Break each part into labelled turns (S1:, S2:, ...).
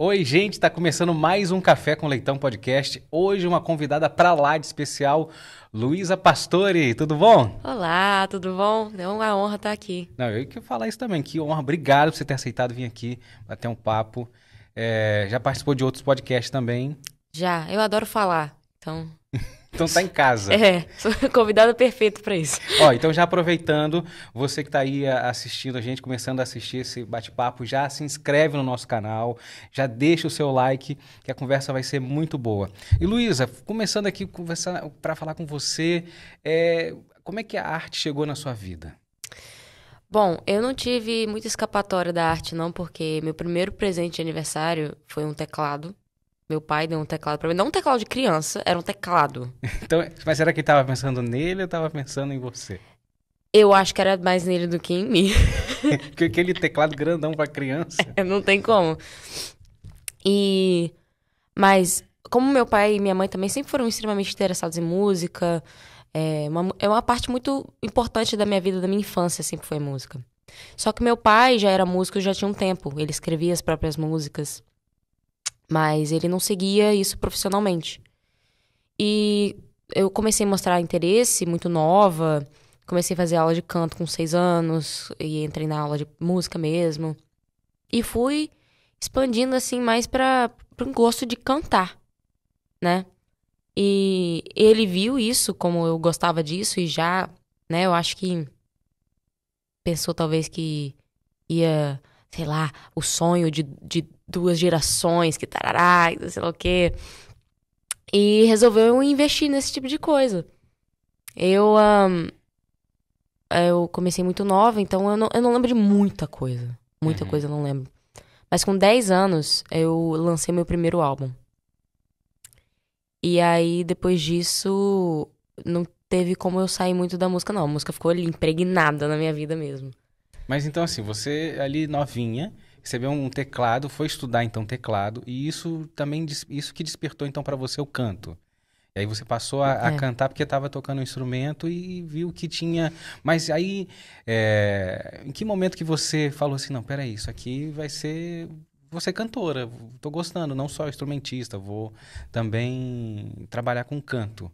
S1: Oi, gente, está começando mais um Café com Leitão podcast. Hoje uma convidada para lá de especial, Luísa Pastore. Tudo bom?
S2: Olá, tudo bom? É uma honra estar aqui. Não, eu que falar
S1: isso também. Que honra. Obrigado por você ter aceitado vir aqui bater um papo. É, já participou de outros podcasts também?
S2: Já, eu adoro falar, então. então tá em casa. É, sou convidada perfeito para isso. Ó, então
S1: já aproveitando, você que tá aí ah, assistindo a gente, começando a assistir esse bate-papo, já se inscreve no nosso canal, já deixa o seu like, que a conversa vai ser muito boa. E Luísa, começando aqui conversar para falar com você, é, como é que a arte chegou na sua vida?
S2: Bom, eu não tive muita escapatória da arte, não, porque meu primeiro presente de aniversário foi um teclado. Meu pai deu um teclado pra mim. Não um teclado de criança, era um teclado.
S1: então, mas será que tava pensando nele ou tava pensando em você?
S2: Eu acho que era mais nele do que em mim.
S1: Porque aquele teclado grandão pra criança.
S2: É, não tem como. E. Mas, como meu pai e minha mãe também sempre foram extremamente interessados em música, é uma, é uma parte muito importante da minha vida, da minha infância, sempre foi música. Só que meu pai já era músico já tinha um tempo. Ele escrevia as próprias músicas. Mas ele não seguia isso profissionalmente. E eu comecei a mostrar interesse muito nova. Comecei a fazer aula de canto com seis anos. E entrei na aula de música mesmo. E fui expandindo assim mais para um gosto de cantar, né? E ele viu isso, como eu gostava disso, e já, né, eu acho que pensou talvez que ia, sei lá, o sonho de, de duas gerações, que tarará, sei lá o quê. E resolveu investir nesse tipo de coisa. Eu, um, eu comecei muito nova, então eu não, eu não lembro de muita coisa. Muita uhum. coisa eu não lembro. Mas com 10 anos, eu lancei meu primeiro álbum. E aí, depois disso, não teve como eu sair muito da música, não. A música ficou ali impregnada na minha vida mesmo. Mas então,
S1: assim, você ali novinha, recebeu um teclado, foi estudar então teclado, e isso também, isso que despertou então para você o canto. E aí você passou a, a é. cantar porque estava tocando um instrumento e viu que tinha. Mas aí, é... em que momento que você falou assim, não, peraí, isso aqui vai ser vou ser cantora, estou gostando, não só instrumentista, vou também trabalhar com canto.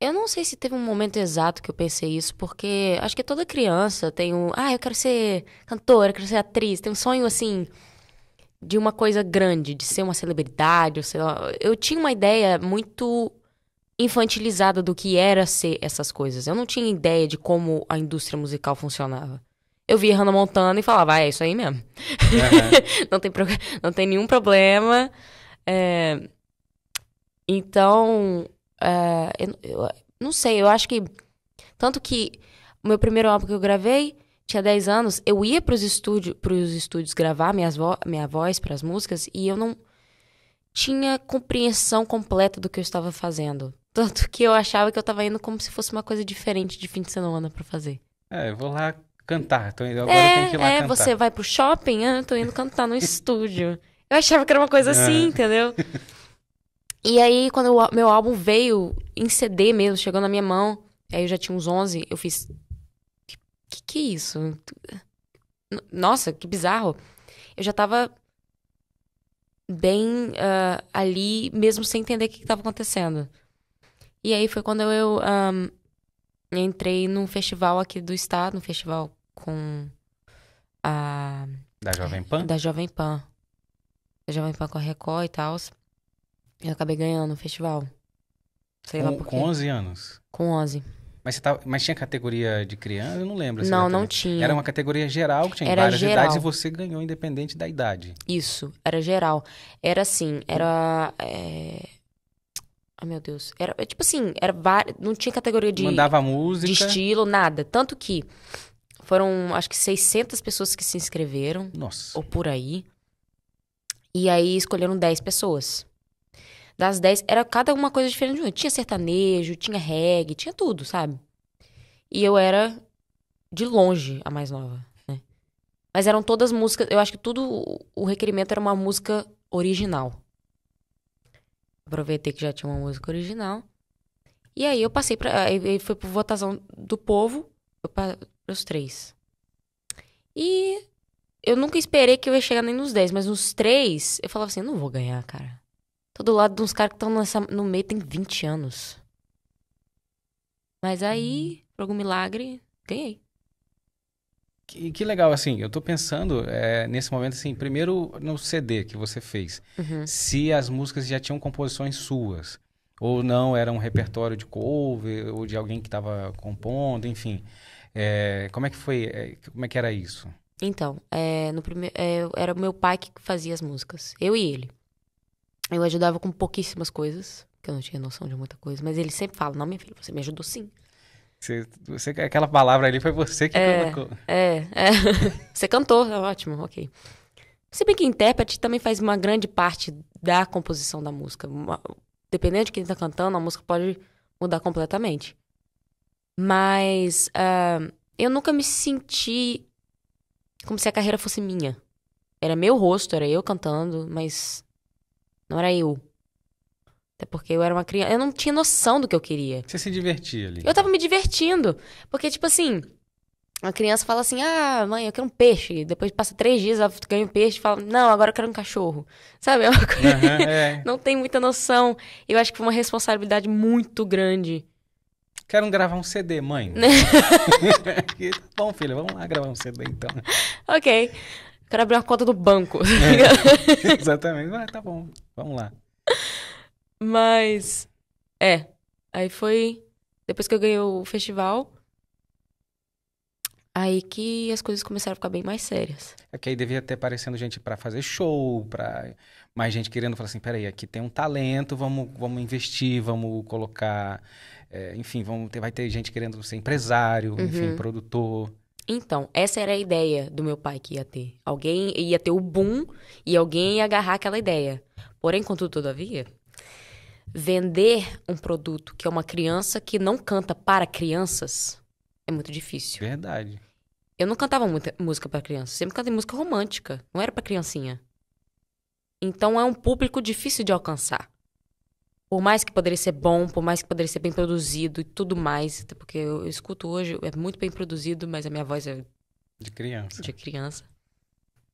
S2: Eu não sei se teve um momento exato que eu pensei isso, porque acho que toda criança tem um. Ah, eu quero ser cantora, eu quero ser atriz. Tem um sonho assim. De uma coisa grande, de ser uma celebridade, ou sei lá. Eu tinha uma ideia muito infantilizada do que era ser essas coisas. Eu não tinha ideia de como a indústria musical funcionava eu via Hannah Montana e falava, ah, é isso aí mesmo. Uhum. não, tem pro... não tem nenhum problema. É... Então, é... Eu, eu, não sei, eu acho que. Tanto que o meu primeiro álbum que eu gravei tinha 10 anos, eu ia para os estúdio, estúdios gravar minhas vo minha voz para as músicas e eu não tinha compreensão completa do que eu estava fazendo. Tanto que eu achava que eu estava indo como se fosse uma coisa diferente de fim de semana para fazer.
S1: É, eu vou lá Cantar, então agora é, tem que ir lá é, cantar. você vai
S2: pro shopping, ah, eu tô indo cantar no estúdio. Eu achava que era uma coisa assim, é. entendeu? E aí, quando o meu álbum veio em CD mesmo, chegou na minha mão, aí eu já tinha uns 11, eu fiz. Que que, que é isso? Nossa, que bizarro. Eu já tava bem uh, ali, mesmo sem entender o que, que tava acontecendo. E aí foi quando eu um, ah, entrei num festival aqui do estado, um festival com a. Da Jovem Pan? Da Jovem Pan. Da Jovem Pan com a Record e tal. Eu acabei ganhando o festival. Sei com, lá por Com 11 anos? Com 11.
S1: Mas, você tava, mas tinha categoria de criança? Eu não lembro. Não, não tinha. Era uma categoria geral
S2: que tinha era várias geral. idades e
S1: você ganhou independente da idade.
S2: Isso, era geral. Era assim, era... É Ai, ah, meu Deus. Era, é, tipo assim, era var... não tinha categoria de... Mandava música. De estilo, nada. Tanto que foram, acho que 600 pessoas que se inscreveram. Nossa. Ou por aí. E aí escolheram 10 pessoas. Das 10, era cada uma coisa diferente de uma. Tinha sertanejo, tinha reggae, tinha tudo, sabe? E eu era, de longe, a mais nova. Né? Mas eram todas músicas... Eu acho que tudo... O requerimento era uma música original. Aproveitei que já tinha uma música original. E aí eu passei para Aí foi por votação do povo, para os três. E eu nunca esperei que eu ia chegar nem nos 10, mas nos três eu falava assim, eu não vou ganhar, cara. Tô do lado de uns caras que estão no meio tem 20 anos. Mas aí, por algum milagre, ganhei.
S1: Que, que legal, assim, eu estou pensando é, nesse momento, assim, primeiro no CD que você fez, uhum. se as músicas já tinham composições suas, ou não era um repertório de cover, ou de alguém que estava compondo, enfim. É, como é que foi, eh, como é que era isso?
S2: Então, é, no é, era meu pai que fazia as músicas, eu e ele. Eu ajudava com pouquíssimas coisas, que eu não tinha noção de muita coisa, mas ele sempre fala: Não, minha filha, você me ajudou sim.
S1: Você, você, aquela palavra ali foi você que é, colocou.
S2: É, é. você cantou, tá ótimo, ok. Se bem que intérprete também faz uma grande parte da composição da música. Uma, dependendo de quem está cantando, a música pode mudar completamente. Mas uh, eu nunca me senti como se a carreira fosse minha. Era meu rosto, era eu cantando, mas não era eu. Até porque eu era uma criança. Eu não tinha noção do que eu queria. Você se divertia ali? Eu tava me divertindo. Porque, tipo assim, a criança fala assim: ah, mãe, eu quero um peixe. Depois passa três dias, ela ganha um peixe e fala: não, agora eu quero um cachorro. Sabe? Uhum, é. não tem muita noção. Eu acho que foi uma responsabilidade muito grande.
S1: Quero gravar um CD, mãe. Bom, filha, vamos lá gravar um CD então.
S2: Ok. Quero abrir uma conta do banco. É, exatamente. Ah, tá bom. Vamos lá. Mas. É. Aí foi. Depois que eu ganhei o festival. Aí que as coisas começaram a ficar bem mais sérias.
S1: É que aí devia ter aparecendo gente para fazer show, para mais gente querendo falar assim, peraí, aqui tem um talento, vamos, vamos investir, vamos colocar, é, enfim, vamos ter, vai ter gente querendo ser empresário, uhum. enfim, produtor.
S2: Então, essa era a ideia do meu pai que ia ter. Alguém ia ter o boom e alguém ia agarrar aquela ideia. Porém, contudo, todavia, vender um produto que é uma criança que não canta para crianças é muito difícil. Verdade. Eu não cantava muita música para criança, sempre cantei música romântica, não era para criancinha. Então é um público difícil de alcançar. Por mais que poderia ser bom, por mais que poderia ser bem produzido e tudo mais, até porque eu, eu escuto hoje, é muito bem produzido, mas a minha voz é de criança. De criança.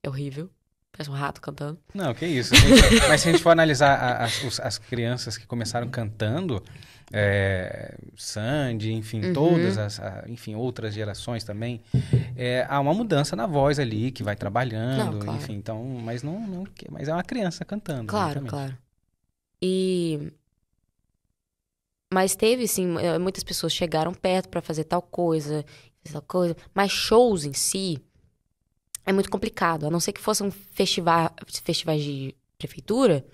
S2: É horrível. Parece um rato cantando. Não, que isso. mas se a gente for
S1: analisar a, as, os, as crianças que começaram cantando, é, Sandy, enfim, uhum. todas as, a, enfim, outras gerações também, é, há uma mudança na voz ali que vai trabalhando, não, claro. enfim, então, mas não, não, mas é uma criança cantando. Claro, exatamente. claro.
S2: E mas teve sim, eh, muitas pessoas chegaram perto para fazer tal coisa, tal coisa, mas shows em si, é muito complicado. A não ser que fossem um festival festivais de prefeitura.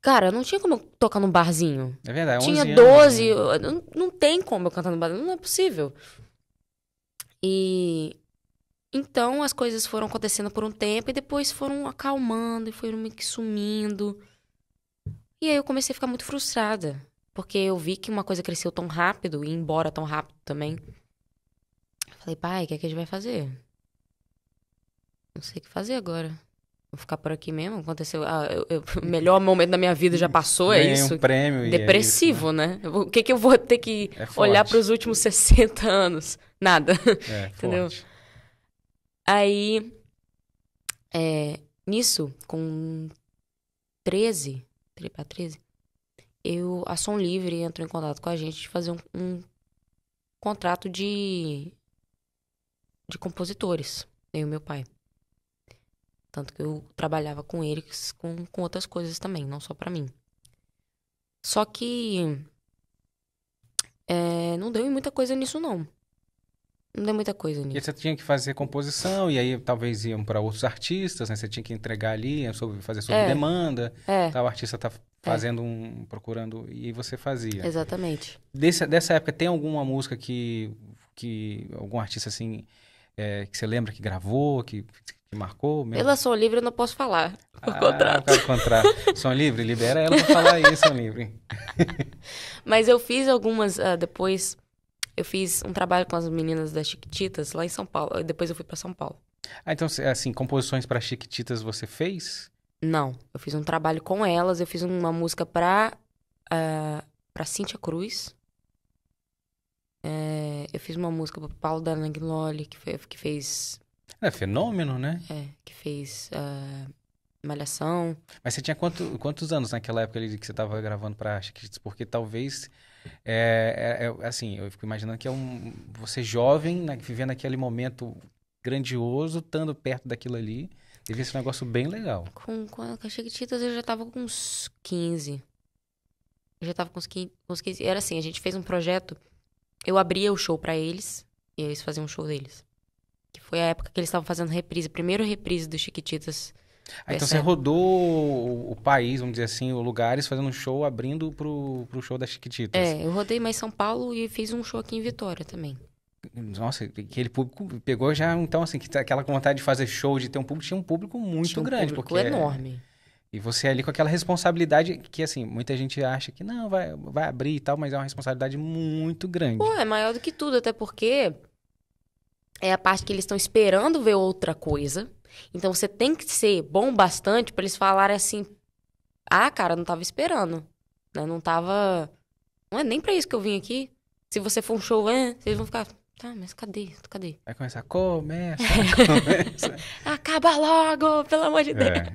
S2: Cara, não tinha como eu tocar num barzinho. É verdade, Tinha 11 12. Anos. Né? Não, não tem como eu cantar num barzinho. Não é possível. E. Então as coisas foram acontecendo por um tempo e depois foram acalmando e foram meio que sumindo. E aí eu comecei a ficar muito frustrada. Porque eu vi que uma coisa cresceu tão rápido e embora tão rápido também. Falei, pai, o que, é que a gente vai fazer? não sei o que fazer agora. Vou ficar por aqui mesmo? Aconteceu. Ah, o melhor momento da minha vida já passou, é Ganhei isso? um prêmio. É Depressivo, é isso, né? né? O que, que eu vou ter que é olhar para os últimos 60 anos? Nada. É, Entendeu? Forte. Aí, é, nisso, com 13, 13 para 13, eu, a Som Livre entrou em contato com a gente de fazer um, um contrato de, de compositores, eu e meu pai. Tanto que eu trabalhava com eles com, com outras coisas também, não só para mim. Só que. É, não deu muita coisa nisso, não. Não deu muita coisa nisso.
S1: E você tinha que fazer composição, e aí talvez iam para outros artistas, né? Você tinha que entregar ali, é, fazer sob é. demanda. É. o artista tá é. fazendo é. um. procurando. E você fazia. Exatamente. Desse, dessa época, tem alguma música que. que algum artista assim é, que você lembra que gravou, que, que marcou? Mesmo? Pela
S2: Som Livre eu não posso falar. Por ah, contrato.
S1: Tá, contrato. Som Livre, libera ela pra falar aí, Som Livre.
S2: Mas eu fiz algumas uh, depois. Eu fiz um trabalho com as meninas das Chiquititas lá em São Paulo. Depois eu fui para São Paulo.
S1: Ah, então, assim, composições para Chiquititas você fez? Não. Eu fiz um
S2: trabalho com elas. Eu fiz uma música pra, uh, pra Cíntia Cruz. É, eu fiz uma música o Paulo da Langloli, que, que fez.
S1: É fenômeno, né? É,
S2: que fez uh, Malhação. Mas você
S1: tinha quanto, quantos anos naquela época ali que você estava gravando pra Chiquititas? Porque talvez. É, é, é, assim, eu fico imaginando que é um. Você jovem, né, vivendo aquele momento grandioso, estando perto daquilo ali. Devia ser um negócio bem legal.
S2: Com, com a Chiquititas eu já tava com uns 15. Eu já tava com uns Com uns 15. Era assim, a gente fez um projeto eu abria o show para eles e eles faziam um show deles. Que foi a época que eles estavam fazendo reprise, primeiro reprise do Chiquititas. Ah, então você é
S1: rodou o país, vamos dizer assim, lugares, fazendo um show, abrindo pro, pro show da Chiquititas.
S2: É, eu rodei mais São Paulo e fiz um show aqui em Vitória também.
S1: Nossa, aquele público pegou já, então, assim, tá aquela vontade de fazer show, de ter um público, tinha um público muito tinha um grande. Público porque é enorme. E você é ali com aquela responsabilidade que, assim, muita gente acha que não, vai, vai abrir e tal, mas é uma responsabilidade muito grande. Pô,
S2: é maior do que tudo, até porque é a parte que eles estão esperando ver outra coisa. Então você tem que ser bom bastante para eles falarem assim: ah, cara, não tava esperando. Né? Não tava. Não é nem para isso que eu vim aqui. Se você for um show, é, vocês vão ficar. Tá, mas cadê? Cadê?
S1: Vai começar, é. começa, começa.
S2: Acaba logo, pelo amor de é. Deus. É.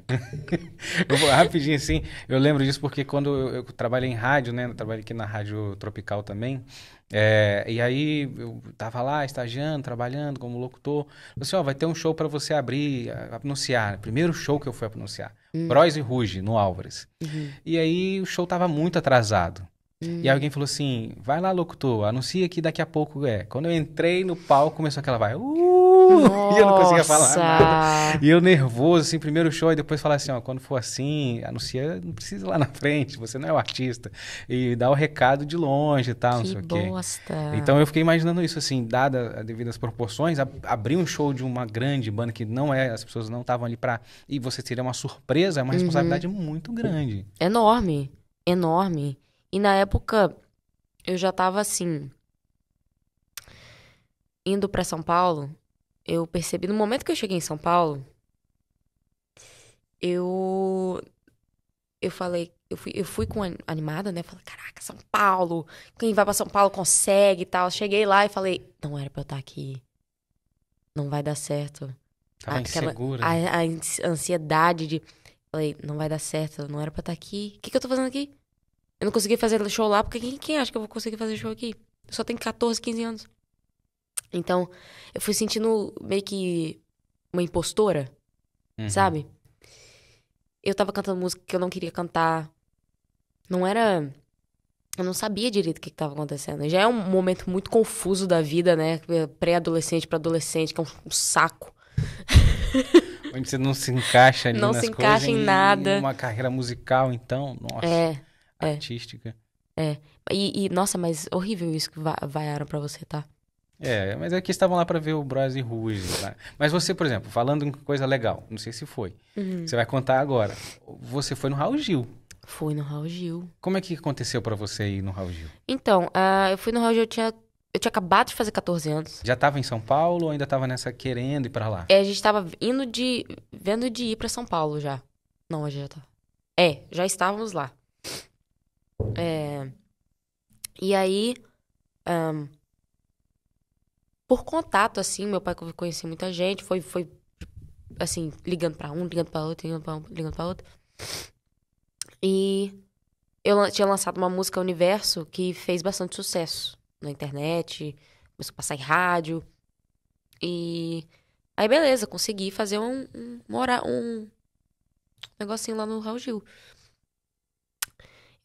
S1: eu vou, rapidinho assim, eu lembro disso porque quando eu, eu trabalhei em rádio, né? Eu trabalhei aqui na Rádio Tropical também. É, e aí eu tava lá estagiando, trabalhando como locutor. Eu assim, ó, vai ter um show para você abrir, anunciar. Primeiro show que eu fui anunciar. Hum. Bros e Ruge, no Álvares. Uhum. E aí o show tava muito atrasado. Hum. E alguém falou assim: vai lá, locutor, anuncia que daqui a pouco é. Quando eu entrei no palco, começou aquela vai. Uh! E eu não conseguia falar nada. E eu nervoso, assim, primeiro show, e depois falar assim: ó, quando for assim, anuncia, não precisa ir lá na frente, você não é o artista. E dá o recado de longe e tal, que não sei bosta. o quê. Então eu fiquei imaginando isso, assim, dada a devidas proporções, ab abrir um show de uma grande banda que não é, as pessoas não estavam ali pra. E você teria uma surpresa, é uma uhum. responsabilidade uhum.
S2: muito grande. Enorme. Enorme. E na época eu já tava assim. Indo para São Paulo, eu percebi no momento que eu cheguei em São Paulo, eu eu falei, eu fui, eu fui com animada, né? Falei, caraca, São Paulo, quem vai para São Paulo consegue e tal. Cheguei lá e falei, não era para eu estar tá aqui. Não vai dar certo. Tava Aquela, insegura. A, a, ansiedade de falei, não vai dar certo, não era para estar tá aqui. O que que eu tô fazendo aqui? Eu não consegui fazer show lá, porque quem, quem acha que eu vou conseguir fazer show aqui? Eu só tenho 14, 15 anos. Então, eu fui sentindo meio que uma impostora, uhum. sabe? Eu tava cantando música que eu não queria cantar. Não era. Eu não sabia direito o que, que tava acontecendo. Já é um momento muito confuso da vida, né? Pré-adolescente para adolescente, que é um, um saco.
S1: Onde você não se encaixa ali não nas coisas. Não se encaixa em nada. Uma carreira musical, então, nossa. É é. artística.
S2: É. E, e, nossa, mas horrível isso que va vaiaram pra você, tá?
S1: É, mas é que estavam lá para ver o Bros e Ruiz. Tá? Mas você, por exemplo, falando em coisa legal, não sei se foi. Uhum. Você vai contar agora. Você foi no Raul Gil. Fui no Raul Gil. Como é que aconteceu para você ir no Raul Gil?
S2: Então, uh, eu fui no Raul Gil, eu tinha eu tinha acabado de fazer 14 anos.
S1: Já estava em São Paulo ou ainda estava nessa querendo ir
S2: para lá? É, a gente estava indo de. vendo de ir para São Paulo já. Não, a gente já tava. Tá. É, já estávamos lá. É, e aí, um, por contato, assim, meu pai conhecia muita gente, foi, foi assim, ligando para um, ligando para outro, ligando para um, ligando para outro. E eu tinha lançado uma música Universo que fez bastante sucesso na internet, começou a passar em rádio. E aí, beleza, consegui fazer um, um, um, um negocinho lá no Raul Gil.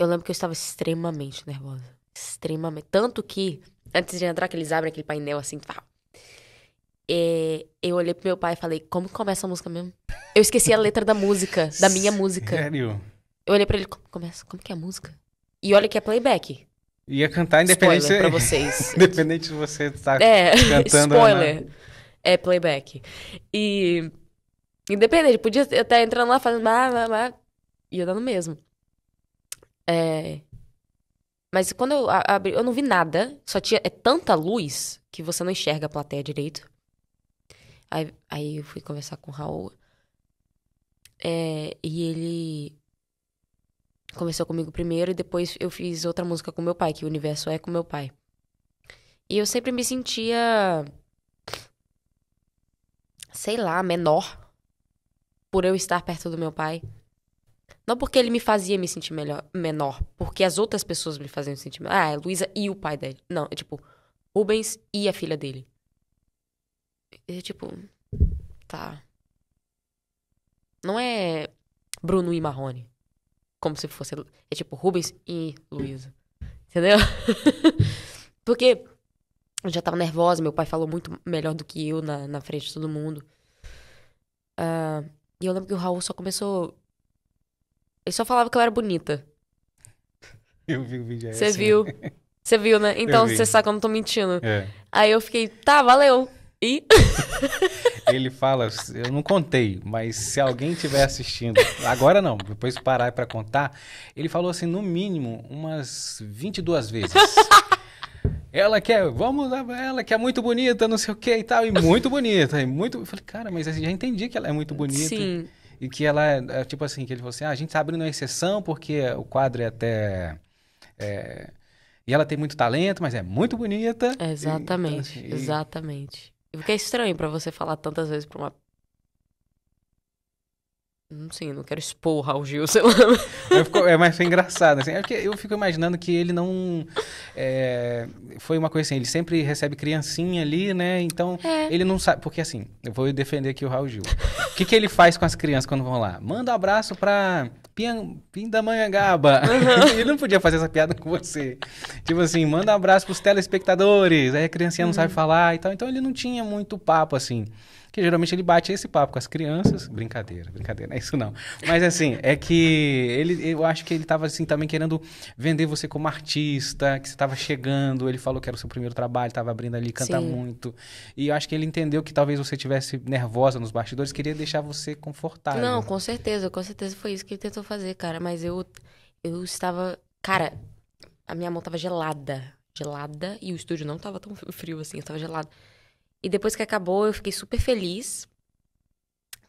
S2: Eu lembro que eu estava extremamente nervosa. Extremamente. Tanto que, antes de entrar, que eles abrem aquele painel assim, pá. E é, eu olhei pro meu pai e falei, como que começa a música mesmo? Eu esqueci a letra da música, da minha música. Sério? Eu olhei pra ele, como começa? Como que é a música? E olha que é playback. Ia cantar independente... Spoiler pra vocês.
S1: independente de você estar tá é, cantando... spoiler.
S2: É playback. E... Independente, podia estar entrando lá falando... Má, má, ia dando mesmo. É... Mas quando eu abri, eu não vi nada. Só tinha. É tanta luz que você não enxerga a plateia direito. Aí, aí eu fui conversar com o Raul. É, e ele começou comigo primeiro e depois eu fiz outra música com meu pai, que o universo é com meu pai. E eu sempre me sentia. Sei lá, menor. Por eu estar perto do meu pai. Não porque ele me fazia me sentir melhor, menor, porque as outras pessoas me faziam me sentir melhor. Ah, é Luísa e o pai dele. Não, é tipo, Rubens e a filha dele. É tipo, tá. Não é Bruno e Marrone. Como se fosse. É tipo, Rubens e Luísa. Entendeu? porque eu já tava nervosa, meu pai falou muito melhor do que eu na, na frente de todo mundo. Uh, e eu lembro que o Raul só começou ele só falava que ela era bonita.
S1: Eu vi o vídeo é Você assim. viu?
S2: Você viu, né? Então você sabe que eu não tô mentindo. É. Aí eu fiquei, tá, valeu. E.
S1: ele fala, eu não contei, mas se alguém estiver assistindo, agora não, depois parar para contar, ele falou assim, no mínimo, umas 22 vezes. ela quer, vamos lá, ela que é muito bonita, não sei o que e tal, e muito bonita, e muito. Eu falei, cara, mas já entendi que ela é muito bonita. Sim. E que ela é, é, tipo assim, que ele falou assim, ah, a gente está abrindo uma é exceção porque o quadro é até... É, e ela tem muito talento, mas é muito bonita. Exatamente, e, então, assim,
S2: exatamente. Porque é estranho para você falar tantas vezes para uma não sei, não quero expor
S1: o Raul Gil, sei lá. Fico, é, é mas foi engraçado, assim. É porque eu fico imaginando que ele não. É, foi uma coisa assim, ele sempre recebe criancinha ali, né? Então, é. ele não sabe. Porque assim, eu vou defender aqui o Raul Gil. O que, que ele faz com as crianças quando vão lá? Manda um abraço pra Pindamanhangaba. Uhum. ele não podia fazer essa piada com você. Tipo assim, manda um abraço pros telespectadores. Aí a criancinha uhum. não sabe uhum. falar e tal. Então, ele não tinha muito papo, assim que geralmente ele bate esse papo com as crianças. Brincadeira, brincadeira, não é isso não. Mas assim, é que ele, eu acho que ele estava assim também querendo vender você como artista, que você estava chegando. Ele falou que era o seu primeiro trabalho, estava abrindo ali, canta Sim. muito. E eu acho que ele entendeu que talvez você tivesse nervosa nos bastidores, queria deixar você confortável. Não,
S2: com certeza, com certeza foi isso que ele tentou fazer, cara. Mas eu, eu estava. Cara, a minha mão estava gelada gelada e o estúdio não tava tão frio assim, tava gelado. E depois que acabou, eu fiquei super feliz.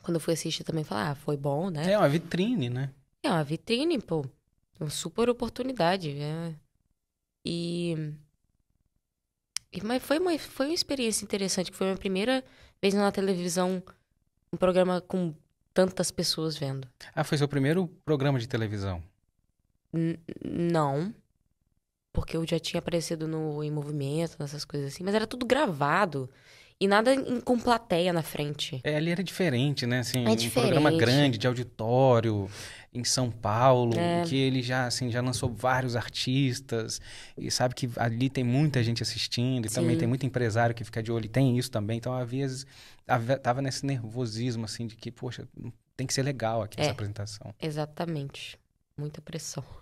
S2: Quando eu fui assistir também, falei, ah, foi bom, né? É uma vitrine, né? É uma vitrine, pô. Uma super oportunidade. Né? E... e... Mas foi uma, foi uma experiência interessante, que foi a minha primeira vez na televisão, um programa com tantas pessoas vendo.
S1: Ah, foi seu primeiro programa de televisão?
S2: N não. Porque eu já tinha aparecido no Em Movimento, nessas coisas assim. Mas era tudo gravado. E nada em, com plateia na frente.
S1: É, ali era diferente, né? Assim, é um diferente. programa grande de auditório em São Paulo, é. que ele já assim já lançou vários artistas e sabe que ali tem muita gente assistindo e Sim. também tem muito empresário que fica de olho, e tem isso também. Então, às vezes, tava nesse nervosismo assim de que, poxa, tem que ser legal aqui é. essa apresentação.
S2: Exatamente. Muita pressão.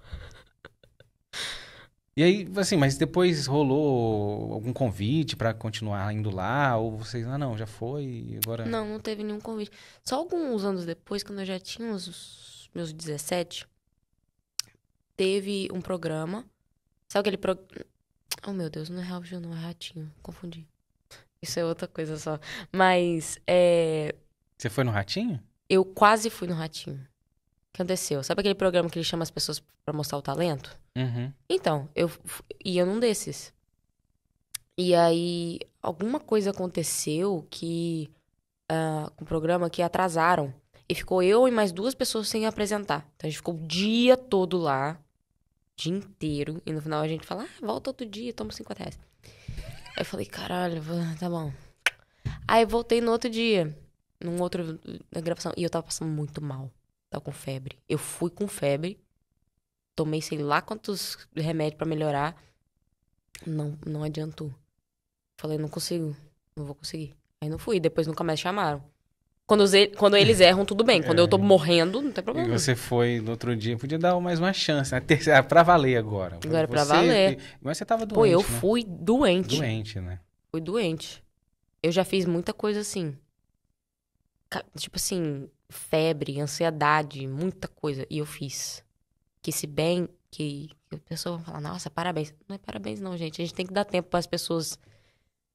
S1: E aí, assim, mas depois rolou algum convite para continuar indo lá? Ou vocês, ah, não, já foi, agora...
S2: Não, não teve nenhum convite. Só alguns anos depois, quando eu já tinha os meus 17, teve um programa. Sabe aquele pro... Oh, meu Deus, não é Raul Gil, não, é Ratinho. Confundi. Isso é outra coisa só. Mas, é...
S1: Você foi no Ratinho?
S2: Eu quase fui no Ratinho aconteceu? Sabe aquele programa que ele chama as pessoas para mostrar o talento? Uhum. Então, eu ia num desses. E aí, alguma coisa aconteceu que. Uh, com um o programa que atrasaram. E ficou eu e mais duas pessoas sem apresentar. Então a gente ficou o dia todo lá, dia inteiro. E no final a gente fala, ah, volta outro dia, toma 50 reais. Aí eu falei, caralho, tá bom. Aí voltei no outro dia, num outro eh, na gravação. E eu tava passando muito mal tava com febre. Eu fui com febre, tomei sei lá quantos remédios para melhorar. Não, não adiantou. Falei, não consigo, não vou conseguir. Aí não fui, depois nunca mais chamaram. Quando, os, quando eles erram, tudo bem. Quando é. eu tô é. morrendo, não tem problema. E
S1: você foi no outro dia, podia dar mais uma chance. A né? terceira, é pra valer agora. Agora é você, pra valer. Mas você tava doente. Pô, eu né? fui
S2: doente. Doente, né? Fui doente. Eu já fiz muita coisa assim. Tipo assim, febre, ansiedade, muita coisa. E eu fiz. Que se bem que as pessoas vão falar, nossa, parabéns. Não é parabéns, não, gente. A gente tem que dar tempo para as pessoas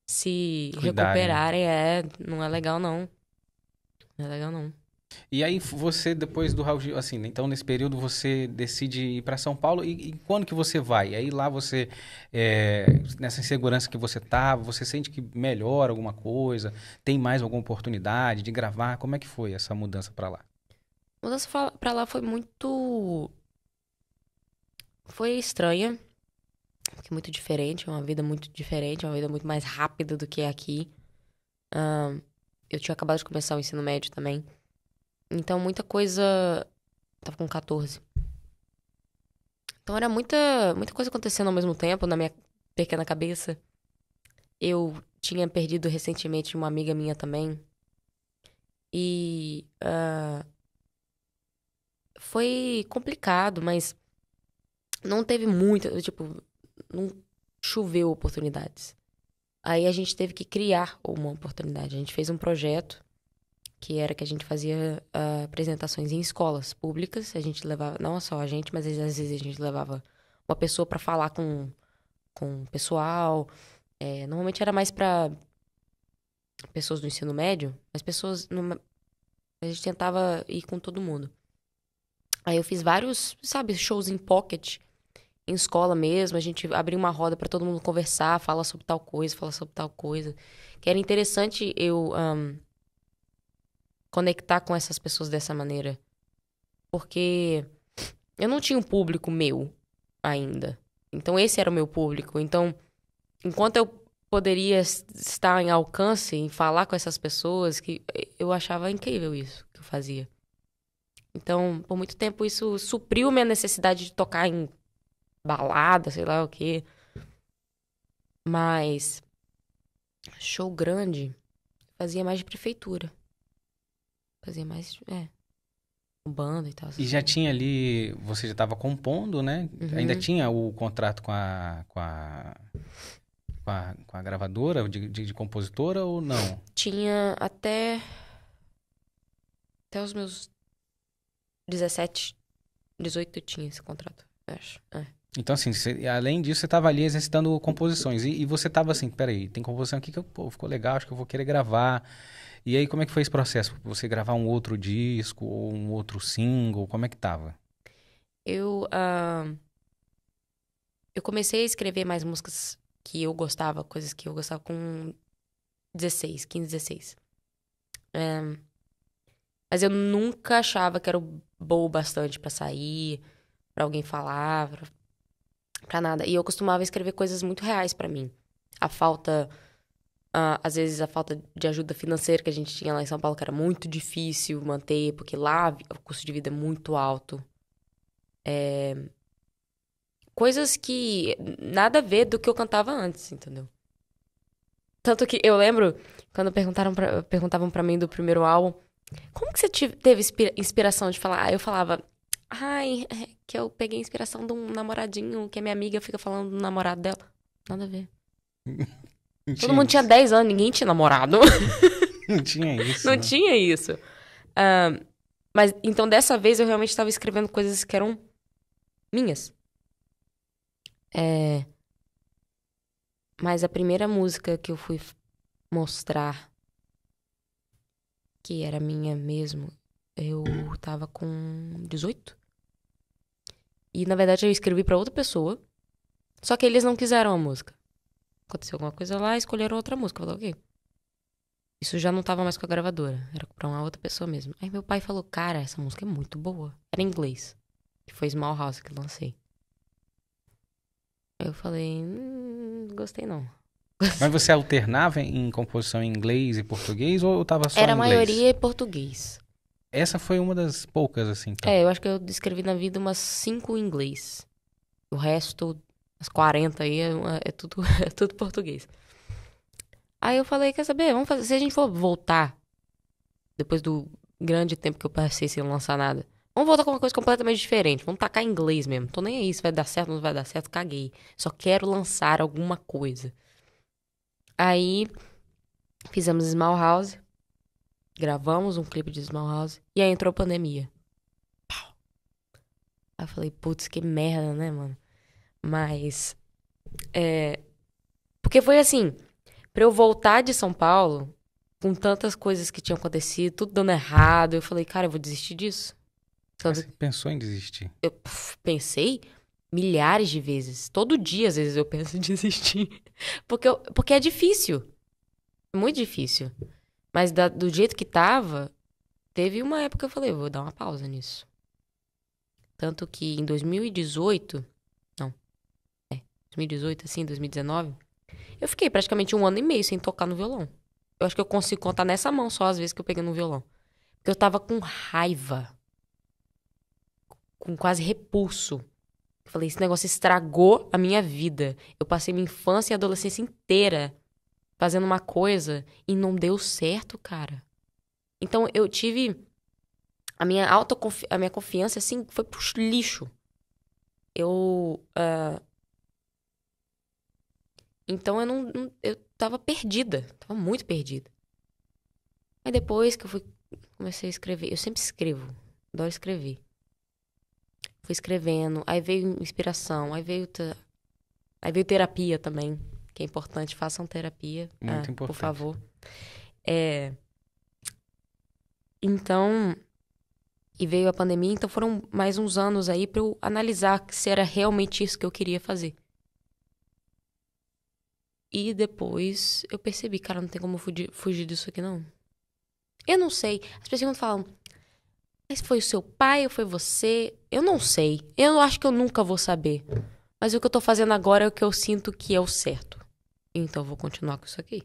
S2: se Cuidarem. recuperarem. É, não é legal, não.
S1: Não é legal, não. E aí você, depois do Raul Gil, assim, né, então nesse período você decide ir para São Paulo e, e, quando que você vai? Aí lá você, é, nessa insegurança que você tava tá, você sente que melhora alguma coisa? Tem mais alguma oportunidade de gravar? Como é que foi essa mudança para lá?
S2: A mudança para lá foi muito... Foi estranha, porque muito diferente, é uma vida muito diferente, é uma vida muito mais rápida do que é aqui. eu tinha acabado de começar o ensino médio também. Então, muita coisa. Tava com 14. Então, era muita, muita coisa acontecendo ao mesmo tempo na minha pequena cabeça. Eu tinha perdido recentemente uma amiga minha também. E. Uh, foi complicado, mas. Não teve muita. Tipo, não choveu oportunidades. Aí a gente teve que criar uma oportunidade. A gente fez um projeto que era que a gente fazia uh, apresentações em escolas públicas. A gente levava, não só a gente, mas às vezes a gente levava uma pessoa para falar com, com o pessoal. É, normalmente era mais para pessoas do ensino médio, mas pessoas. Numa... A gente tentava ir com todo mundo. Aí eu fiz vários, sabe, shows em pocket, em escola mesmo. A gente abria uma roda para todo mundo conversar, falar sobre tal coisa, falar sobre tal coisa. Que era interessante eu. Um, conectar com essas pessoas dessa maneira. Porque eu não tinha um público meu ainda. Então esse era o meu público. Então, enquanto eu poderia estar em alcance em falar com essas pessoas que eu achava incrível isso que eu fazia. Então, por muito tempo isso supriu minha necessidade de tocar em balada, sei lá o quê. Mas show grande fazia mais de prefeitura. Fazia mais. É. Banda e tal.
S1: E já tinha ali. Você já estava compondo, né? Uhum. Ainda tinha o contrato com a. Com a... Com a, com a gravadora de, de, de compositora ou não?
S2: Tinha até. Até os meus 17, 18 tinha esse contrato, eu acho. É.
S1: Então, assim, você, além disso, você estava ali exercitando composições. E, e você estava assim, peraí, tem composição aqui que pô, ficou legal, acho que eu vou querer gravar. E aí, como é que foi esse processo? Você gravar um outro disco ou um outro single? Como é que tava?
S2: Eu, uh, eu comecei a escrever mais músicas que eu gostava, coisas que eu gostava com 16, 15, 16. mas eu nunca achava que era boa o bastante para sair, para alguém falar, pra, pra, nada. E eu costumava escrever coisas muito reais para mim. A falta Uh, às vezes a falta de ajuda financeira que a gente tinha lá em São Paulo, que era muito difícil manter, porque lá o custo de vida é muito alto. É... Coisas que nada a ver do que eu cantava antes, entendeu? Tanto que eu lembro quando perguntaram pra, perguntavam para mim do primeiro álbum, como que você teve inspiração de falar? Eu falava, ai, é que eu peguei inspiração de um namoradinho que a é minha amiga fica falando do namorado dela. Nada a ver. Não Todo mundo isso. tinha 10 anos, ninguém tinha namorado. Não tinha isso. Não né? tinha isso. Uh, mas então dessa vez eu realmente estava escrevendo coisas que eram minhas. É... Mas a primeira música que eu fui mostrar que era minha mesmo, eu tava com 18. E na verdade eu escrevi para outra pessoa. Só que eles não quiseram a música aconteceu alguma coisa lá, escolheram outra música. Eu falei, ok. Isso já não tava mais com a gravadora, era pra uma outra pessoa mesmo. Aí meu pai falou, cara, essa música é muito boa. Era em inglês, que foi Small House que lancei. Eu falei, hum, gostei não.
S1: Mas você alternava em composição em inglês e português ou tava só Era a maioria
S2: português.
S1: Essa foi uma das poucas, assim. Então.
S2: É, eu acho que eu escrevi na vida umas cinco em inglês. O resto as 40 aí, é, é tudo, é tudo português. Aí eu falei, quer saber, vamos fazer, se a gente for voltar, depois do grande tempo que eu passei sem lançar nada, vamos voltar com uma coisa completamente diferente, vamos tacar em inglês mesmo, tô nem aí se vai dar certo, não vai dar certo, caguei. Só quero lançar alguma coisa. Aí, fizemos Small House, gravamos um clipe de Small House, e aí entrou pandemia. Pau. Aí eu falei, putz, que merda, né, mano? Mas. É, porque foi assim: para eu voltar de São Paulo, com tantas coisas que tinham acontecido, tudo dando errado, eu falei, cara, eu vou desistir disso. Mas você
S1: pensou em desistir?
S2: Eu puf, pensei milhares de vezes. Todo dia, às vezes, eu penso em desistir. porque, eu, porque é difícil. É muito difícil. Mas da, do jeito que tava, teve uma época que eu falei, eu vou dar uma pausa nisso. Tanto que em 2018, 2018, assim, 2019, eu fiquei praticamente um ano e meio sem tocar no violão. Eu acho que eu consigo contar nessa mão só as vezes que eu peguei no violão. Porque eu tava com raiva. Com quase repulso. Eu falei, esse negócio estragou a minha vida. Eu passei minha infância e adolescência inteira fazendo uma coisa e não deu certo, cara. Então eu tive a minha alta a minha confiança assim foi pro lixo. Eu uh, então eu não, não, eu tava perdida, tava muito perdida. Aí depois que eu fui comecei a escrever, eu sempre escrevo, adoro escrever. Fui escrevendo, aí veio inspiração, aí veio aí veio terapia também, que é importante, façam terapia, ah, por favor. É... Então, e veio a pandemia, então foram mais uns anos aí para eu analisar se era realmente isso que eu queria fazer. E depois eu percebi, cara, não tem como fugir, fugir disso aqui, não. Eu não sei. As pessoas falam, mas foi o seu pai ou foi você? Eu não sei. Eu acho que eu nunca vou saber. Mas o que eu tô fazendo agora é o que eu sinto que é o certo. Então eu vou continuar com isso aqui.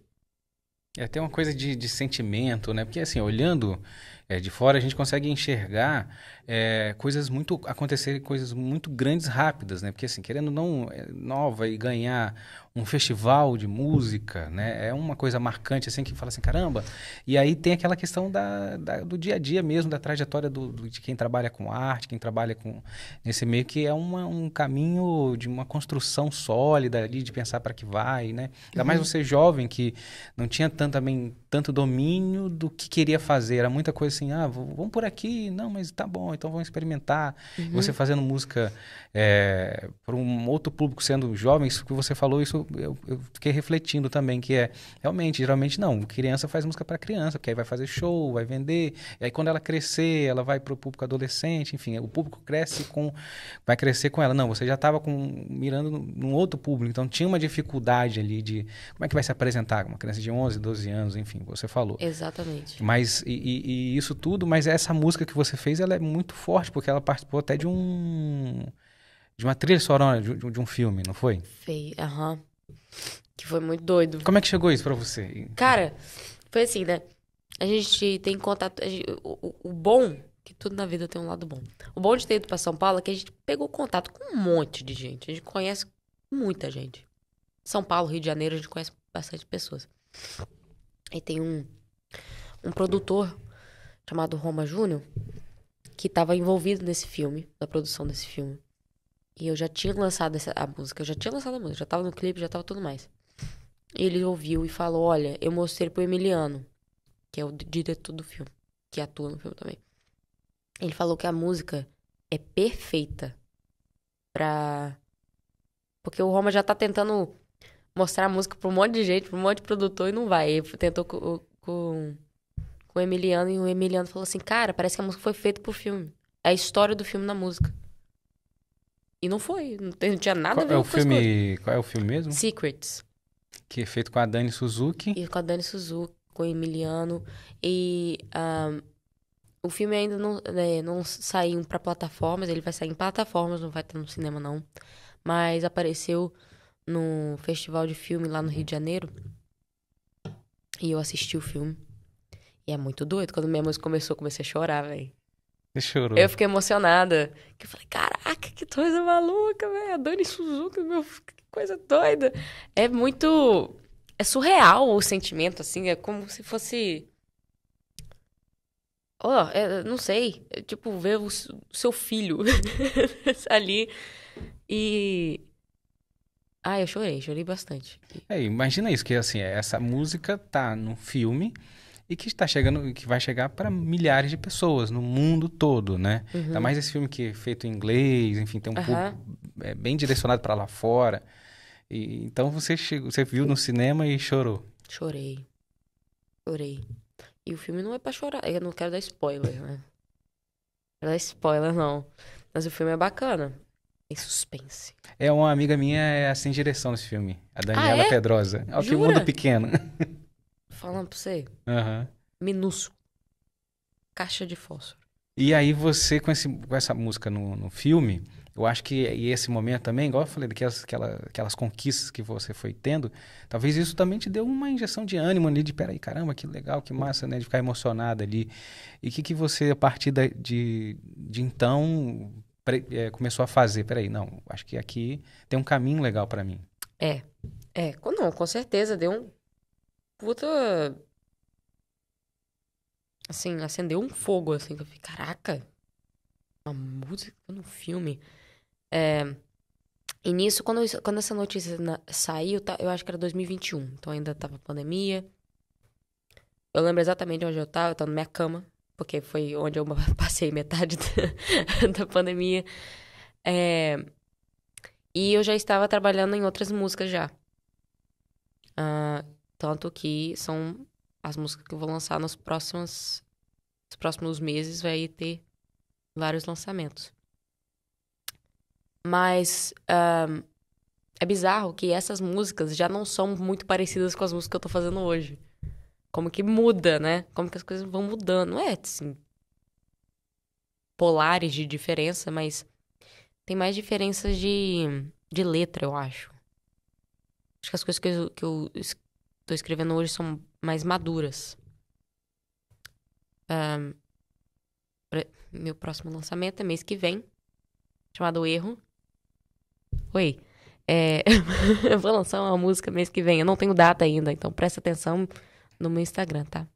S1: É até uma coisa de, de sentimento, né? Porque assim, olhando é, de fora, a gente consegue enxergar é, coisas muito. acontecerem coisas muito grandes rápidas, né? Porque assim, querendo não é, nova e ganhar um festival de música, né? É uma coisa marcante, assim, que fala assim, caramba. E aí tem aquela questão da, da do dia a dia mesmo, da trajetória do, do, de quem trabalha com arte, quem trabalha com nesse meio, que é uma, um caminho de uma construção sólida ali, de pensar para que vai, né? Ainda mais uhum. você jovem, que não tinha tanto, também, tanto domínio do que queria fazer. Era muita coisa assim, ah, vamos por aqui, não, mas tá bom, então vamos experimentar. Uhum. Você fazendo música é, para um outro público, sendo jovem, isso que você falou, isso eu, eu, fiquei refletindo também, que é, realmente, geralmente não, criança faz música para criança, porque aí vai fazer show, vai vender, e aí quando ela crescer, ela vai para o público adolescente, enfim, o público cresce com, vai crescer com ela. Não, você já estava mirando num outro público, então tinha uma dificuldade ali de, como é que vai se apresentar uma criança de 11, 12 anos, enfim, você falou. Exatamente. Mas, e, e, e isso tudo, mas essa música que você fez, ela é muito forte, porque ela participou até de um de uma trilha sonora de, de, um filme, não foi?
S2: Feio, aham. Uhum. Que foi muito doido. Como é
S1: que chegou isso pra você?
S2: Cara, foi assim, né? A gente tem contato. Gente, o, o, bom, que tudo na vida tem um lado bom. O bom de ter ido pra São Paulo é que a gente pegou contato com um monte de gente. A gente conhece muita gente. São Paulo, Rio de Janeiro, a gente conhece bastante pessoas. E tem um, um produtor chamado Roma Júnior que estava envolvido nesse filme, na produção desse filme. E eu já tinha lançado essa, a música, eu já tinha lançado a música, já tava no clipe, já tava tudo mais. Ele ouviu e falou: Olha, eu mostrei pro Emiliano, que é o diretor do filme, que atua no filme também. Ele falou que a música é perfeita pra. Porque o Roma já tá tentando mostrar a música pra um monte de gente, pra um monte de produtor e não vai. Ele tentou com, com, com o Emiliano e o Emiliano falou assim: Cara, parece que a música foi feita pro filme. É a história do filme na música. E não foi, não, tinha nada qual a ver é o com filme,
S1: Qual é o filme mesmo?
S2: Secrets.
S1: Que é feito com a Dani Suzuki.
S2: E com a Dani Suzuki, com o Emiliano. E um, o filme ainda não, né, não saiu para plataformas, ele vai sair em plataformas, não vai estar no cinema não. Mas apareceu no festival de filme lá no Rio de Janeiro. E eu assisti o filme. E é muito doido. Quando minha mãe começou, eu comecei a chorar, velho. Você chorou. Eu fiquei emocionada. Que eu falei, caraca, que coisa maluca, velho. A Dani Suzuki, meu, que coisa doida. É muito. É surreal o sentimento, assim. É como se fosse. Ó, oh, é, não sei. É, tipo, ver o seu filho ali. E. Ah, eu chorei, chorei bastante.
S1: É, imagina isso, que assim, é, essa música tá no filme e que está chegando, que vai chegar para milhares de pessoas no mundo todo, né? Uhum. Ainda mais esse filme que é feito em inglês, enfim, tem um uhum. pouco é bem direcionado para lá fora. E, então você chegou, você viu no cinema e chorou.
S2: Chorei. Chorei. E o filme não é para chorar, eu não quero dar spoiler, né? Não quero dar spoiler não. Mas o filme é bacana. Em suspense.
S1: É uma amiga minha, é assim direção nesse filme. A ah, Daniela ah, é? Pedrosa. É Olha que mundo pequeno.
S2: falando pra você. Uhum. Minúsculo. Caixa de fósforo.
S1: E aí você, com, esse, com essa música no, no filme, eu acho que e esse momento também, igual eu falei, daquelas aquelas, aquelas conquistas que você foi tendo, talvez isso também te deu uma injeção de ânimo ali, de peraí, caramba, que legal, que massa, né? De ficar emocionada ali. E o que, que você, a partir da, de, de então, pre, é, começou a fazer? Peraí, não, acho que aqui tem um caminho legal para mim.
S2: É, é, não, com certeza, deu um, puta. Assim, acendeu um fogo, assim. Que eu falei, caraca, uma música no filme. É. E nisso, quando, eu, quando essa notícia na, saiu, tá, eu acho que era 2021, então ainda tava pandemia. Eu lembro exatamente onde eu tava, eu tava na minha cama, porque foi onde eu passei metade da, da pandemia. É, e eu já estava trabalhando em outras músicas já. Uh, tanto que são as músicas que eu vou lançar nos próximos, nos próximos meses, vai ter vários lançamentos. Mas um, é bizarro que essas músicas já não são muito parecidas com as músicas que eu tô fazendo hoje. Como que muda, né? Como que as coisas vão mudando. Não é, assim, polares de diferença, mas tem mais diferenças de, de letra, eu acho. Acho que as coisas que eu, que eu estou escrevendo hoje são mais maduras. Um, pra, meu próximo lançamento é mês que vem, chamado Erro. Oi. É, eu vou lançar uma música mês que vem. Eu não tenho data ainda, então presta atenção no meu Instagram, tá?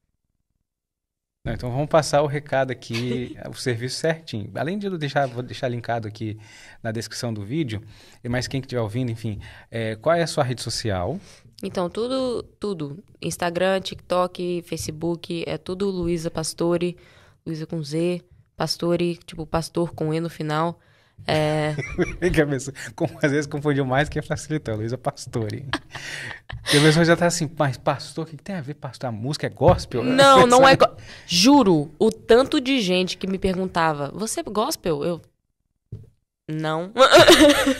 S1: Não, então vamos passar o recado aqui, o serviço certinho. Além de eu deixar, vou deixar linkado aqui na descrição do vídeo, mas quem estiver ouvindo, enfim, é, qual é a sua rede social?
S2: Então, tudo, tudo. Instagram, TikTok, Facebook, é tudo Luísa Pastore, Luísa com Z, Pastore, tipo, pastor com E no final. É... Como às vezes confundiu mais que é facilitou, Luísa Pastore.
S1: e a pessoa já tá assim, mas pastor, o que, que, tem a ver pastor? A música é gospel? Não, não é
S2: Juro, o tanto de gente que me perguntava, você é gospel? Eu, não.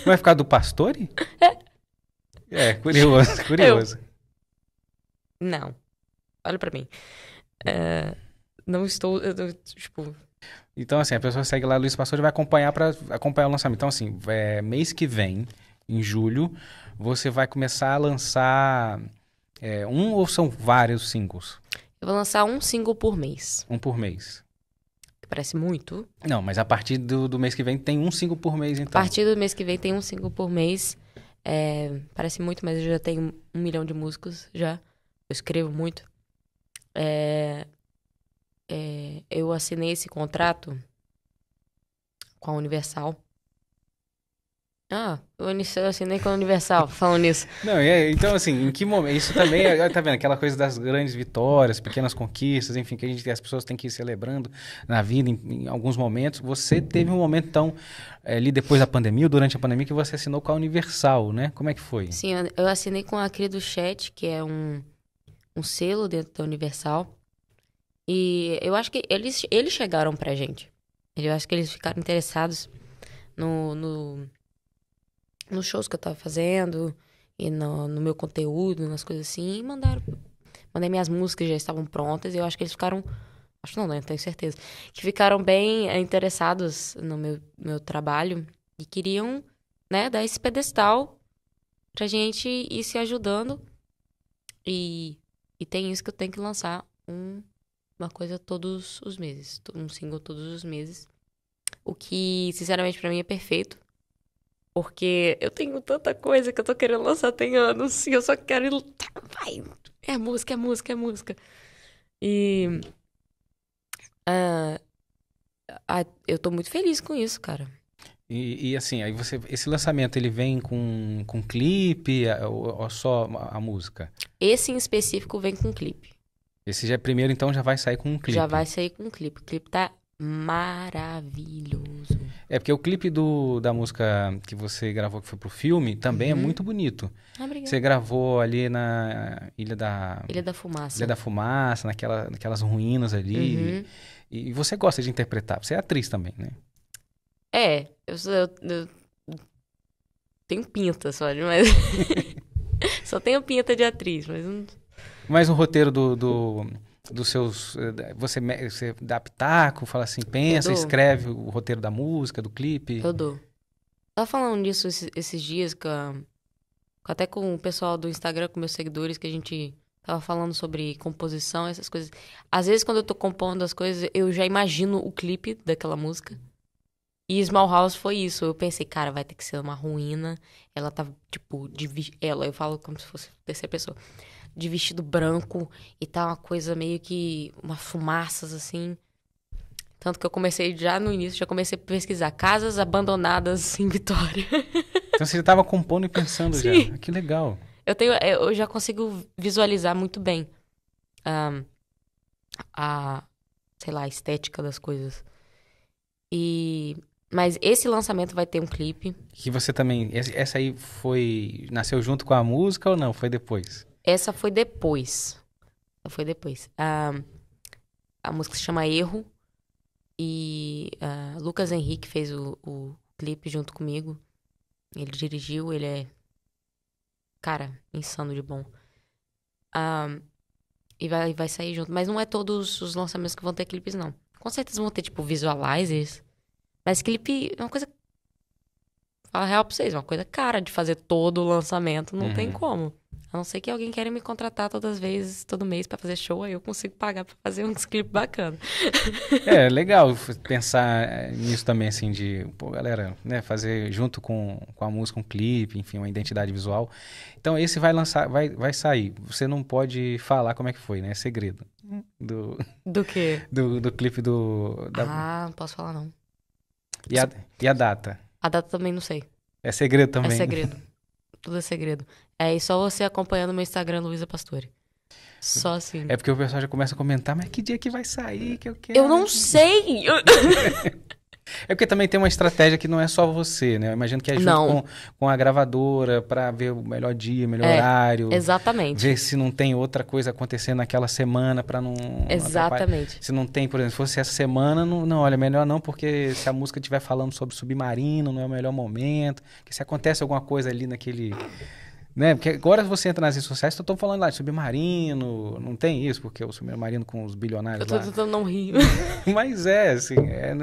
S1: Vai ficar do pastore? É. É, curioso, curioso. Eu...
S2: Não. Olha para mim. Uh, não estou. Eu, tipo.
S1: Então, assim, a pessoa segue lá Luiz Pastor e vai acompanhar para acompanhar o lançamento. Então, assim, é, mês que vem, em julho, você vai começar a lançar é, um ou são vários singles?
S2: Eu vou lançar um single por mês.
S1: Um por mês.
S2: parece muito.
S1: Não, mas a partir do, do mês que vem tem um single por mês, então. A partir
S2: do mês que vem tem um single por mês. É, parece muito, mas eu já tenho um milhão de músicos já. Eu escrevo muito. É, é, eu assinei esse contrato com a Universal ah, eu assinei com a Universal, falando nisso.
S1: Não, é, então assim, em que momento. Isso também, é, tá vendo? Aquela coisa das grandes vitórias, pequenas conquistas, enfim, que, gente, as pessoas têm que ir celebrando na vida em, em alguns momentos. Você teve um momento tão eh, ali depois da pandemia, durante a pandemia, que você assinou com a Universal, né? Como é que foi?
S2: Sim, eu assinei com a Cria do Chat, que é um, um selo dentro da Universal. E eu acho que eles, eles chegaram pra gente. Eu acho que eles ficaram interessados no, no nos shows que eu tava fazendo e no, no meu conteúdo, nas coisas assim, e mandaram. Mandei minhas músicas, já estavam prontas, e eu acho que eles ficaram. Acho não, não, né, tenho certeza. Que ficaram bem eh, interessados no meu, meu trabalho e queriam, né, dar esse pedestal pra gente ir se ajudando. E, e tem isso que eu tenho que lançar um, uma coisa todos os meses, um single todos os meses. O que, sinceramente, para mim é perfeito. Porque eu tenho tanta coisa que eu tô querendo lançar tem anos e eu só quero ir. Vai! É música, é música, é música. E. Uh, uh, eu tô muito feliz com isso, cara.
S1: E, e, assim, aí você, esse lançamento ele vem com, com clipe ou, ou só a, música?
S2: Esse em específico vem com clipe.
S1: Esse já é primeiro então já vai sair com um clipe. Já vai
S2: sair com um clipe. O clipe tá maravilhoso.
S1: É porque o clipe do, da música que você gravou, que foi pro filme, também é uhum. é muito bonito. Ah, você gravou ali na Ilha da... Ilha da Fumaça. Ilha da Fumaça, naquela, naquelas ruínas ali. Uhum. E, e, você gosta de interpretar, você é atriz também, né?
S2: É, eu, sou, eu, eu tenho pinta só, mas... só tenho pinta de atriz, mas...
S1: mais um roteiro do... do dos seus. Eh, você, você dá pitaco, fala assim, pensa, escreve o roteiro da música, do clipe? Eu
S2: dou. Tava falando disso esses, dias, com até com o pessoal do Instagram, com meus seguidores, que a gente tava falando sobre composição, essas coisas. Às vezes, quando eu tô compondo as coisas, eu já imagino o clipe daquela música. E Small House foi isso. Eu pensei, cara, vai ter que ser uma ruína. Ela tá, tipo, de... ela, eu falo como se fosse terceira pessoa de vestido branco e tal tá uma coisa meio que uma fumaças assim. Tanto que eu comecei já no início, já comecei a pesquisar casas abandonadas em Vitória. Então
S1: você já estava compondo e pensando Sim. já. Que legal.
S2: Eu tenho, é, eu já consigo visualizar muito bem um, a, sei lá, a estética das coisas. E mas esse lançamento vai ter um clipe.
S1: Que você também. Essa aí foi. Nasceu junto com a música ou não? Foi depois?
S2: Essa foi depois. Foi depois. A, a música se chama Erro. E uh, Lucas Henrique fez o, o clipe junto comigo. Ele dirigiu, ele é. Cara, insano de bom. Um, ah, e vai, vai sair junto. Mas não é todos os lançamentos que vão ter clipes, não. Com certeza vão ter, tipo, visualizers. Mas clipe é uma coisa. Fala real pra vocês, uma coisa cara de fazer todo o lançamento. Não uhum. tem como. A não ser que alguém queira me contratar todas as vezes, todo mês, para fazer show, aí eu consigo pagar para fazer uns clipes bacanas. É,
S1: legal pensar nisso também, assim, de, pô, galera, né, fazer junto com, com a música um clipe, enfim, uma identidade visual. Então, esse vai lançar, vai, vai sair. Você não pode falar como é que foi, né? É segredo. Hum. Do, do quê? Do, do clipe do. Da...
S2: Ah, não posso falar, não. E a, e a data? A data também não sei. É segredo também. É segredo. Tudo é segredo. É, e só você acompanhando meu Instagram, Luísa Pastore. Só assim. É
S1: porque o pessoal já começa a comentar, mas
S2: que dia que vai sair que eu quero? Né? Eu não sei!
S1: É porque também tem uma estratégia que não é só você, né? Eu imagino que é junto com, com a gravadora para ver o melhor dia, melhor é, horário. Exatamente. Ver se não tem outra coisa acontecendo naquela semana para não. Exatamente. Não se não tem, por exemplo, se fosse essa semana, não, não, olha, melhor não, porque se a música estiver falando sobre submarino, não é o melhor momento. Que se acontece alguma coisa ali naquele né? Porque agora você entra nas redes sociais, eu então tô falando lá de submarino, não tem isso, porque o submarino com os bilionários. Eu tô lá. tentando não rir. Mas é, assim, é,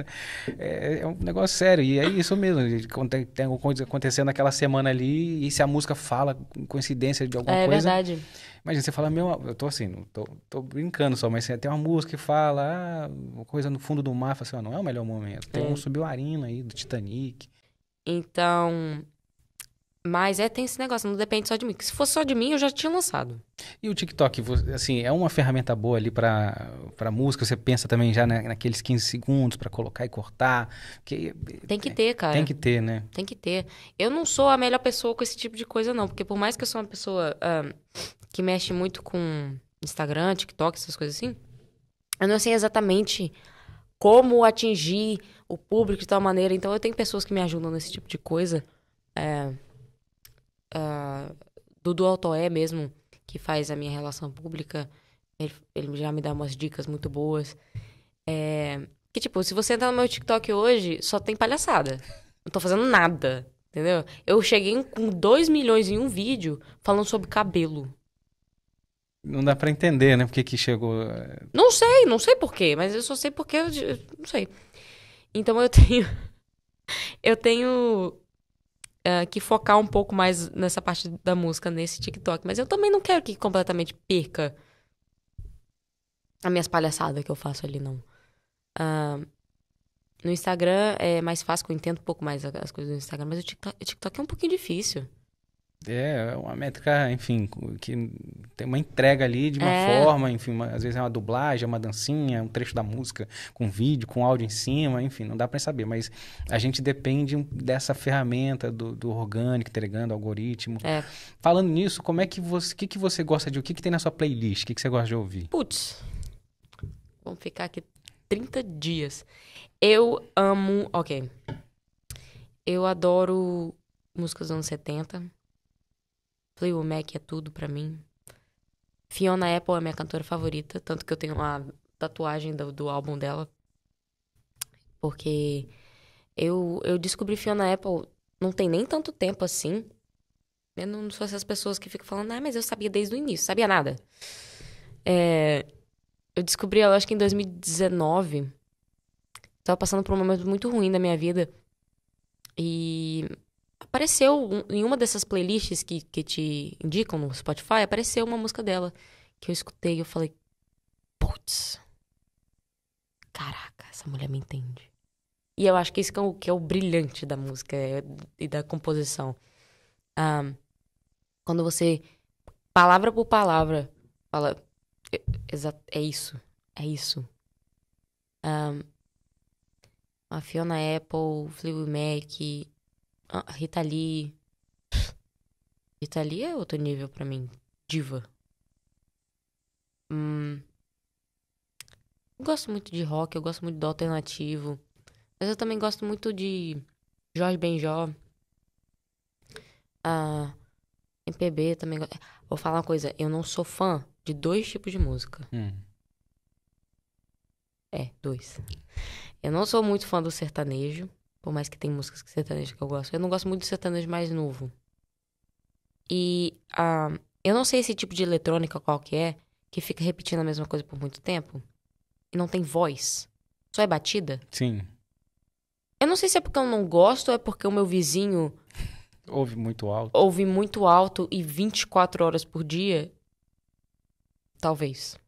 S1: é, é, um negócio sério. E é isso mesmo. Tem, tem alguma coisa acontecendo naquela semana ali, e se a música fala coincidência de alguma é, coisa. É verdade. Imagina, você fala, meu, eu tô assim, tô, tô brincando só, mas assim, tem uma música que fala, ah, uma coisa no fundo do mar, fala assim, ah, não é o melhor momento. Tem um é. submarino aí do Titanic.
S2: Então, mas é, tem esse negócio, não depende só de mim. Porque se fosse só de mim, eu já tinha lançado.
S1: E o TikTok, assim, é uma ferramenta boa ali para música? Você pensa também já na, naqueles 15 segundos para colocar e cortar? Que,
S2: tem que é, ter, cara. Tem que ter, né? Tem que ter. Eu não sou a melhor pessoa com esse tipo de coisa, não. Porque por mais que eu sou uma pessoa uh, que mexe muito com Instagram, TikTok, essas coisas assim, eu não sei exatamente como atingir o público de tal maneira. Então, eu tenho pessoas que me ajudam nesse tipo de coisa. É... Uh, ah, Dudu Altoé mesmo, que faz a minha relação pública, ele, ele já me dá umas dicas muito boas. É, que, tipo, se você entrar no meu TikTok hoje, só tem palhaçada. Não tô fazendo nada, entendeu? Eu cheguei com 2 milhões em um vídeo falando sobre cabelo.
S1: Não dá para entender, né? Porque que chegou. É.
S2: Não sei, não sei porquê, mas eu só sei porque. Eu, não sei. Então eu tenho. eu tenho uh, que focar um pouco mais nessa parte da música, nesse TikTok. Mas eu também não quero que completamente perca as minhas palhaçadas que eu faço ali, não. Uh, no Instagram é mais fácil, eu entendo um pouco mais as coisas do Instagram, mas o TikTok, o TikTok é um pouquinho difícil.
S1: É, é, uma métrica, enfim, que tem uma entrega ali de uma é. forma, enfim, uma, às vezes é uma dublagem, é uma dancinha, um trecho da música com vídeo, com áudio em cima, enfim, não dá para saber, mas a gente depende dessa ferramenta do, do orgânico, entregando algoritmo. É. Falando nisso, como é que você, o que, que você gosta de, o que, que tem na sua playlist, o que, que você gosta de ouvir?
S2: Putz, vamos ficar aqui 30 dias. Eu amo, ok, eu adoro músicas dos anos 70, o Mac é tudo para mim. Fiona Apple é minha cantora favorita, tanto que eu tenho uma tatuagem do, do álbum dela. Porque eu, eu descobri Fiona Apple não tem nem tanto tempo assim. Eu não sou essas pessoas que ficam falando, ah, mas eu sabia desde o início, sabia nada. É, eu descobri ela, acho que em 2019. Tava passando por um momento muito ruim da minha vida. E apareceu em uma dessas playlists que, que te indicam no Spotify, apareceu uma música dela que eu escutei e eu falei, putz, caraca, essa mulher me entende. E eu acho que isso que é o, que é o brilhante da música é, e da composição. Um, quando você, palavra por palavra, fala, é, é isso, é isso. Um, a Fiona Apple, Fleetwood Mac, Rita Lee. Rita Lee é outro nível para mim. Diva. Hum. Eu gosto muito de rock, eu gosto muito do alternativo. Mas eu também gosto muito de Jorge Benjó. Ah, MPB também. Vou falar uma coisa, eu não sou fã de dois tipos de música. Hum. É, dois. Eu não sou muito fã do sertanejo. Por mais que tem músicas sertanejas que eu gosto. Eu não gosto muito de sertanejo mais novo. E uh, eu não sei esse tipo de eletrônica qual que é, que fica repetindo a mesma coisa por muito tempo. E não tem voz. Só é batida. Sim. Eu não sei se é porque eu não gosto ou é porque o meu vizinho.
S1: Ouve muito alto.
S2: Ouve muito alto e 24 horas por dia. Talvez.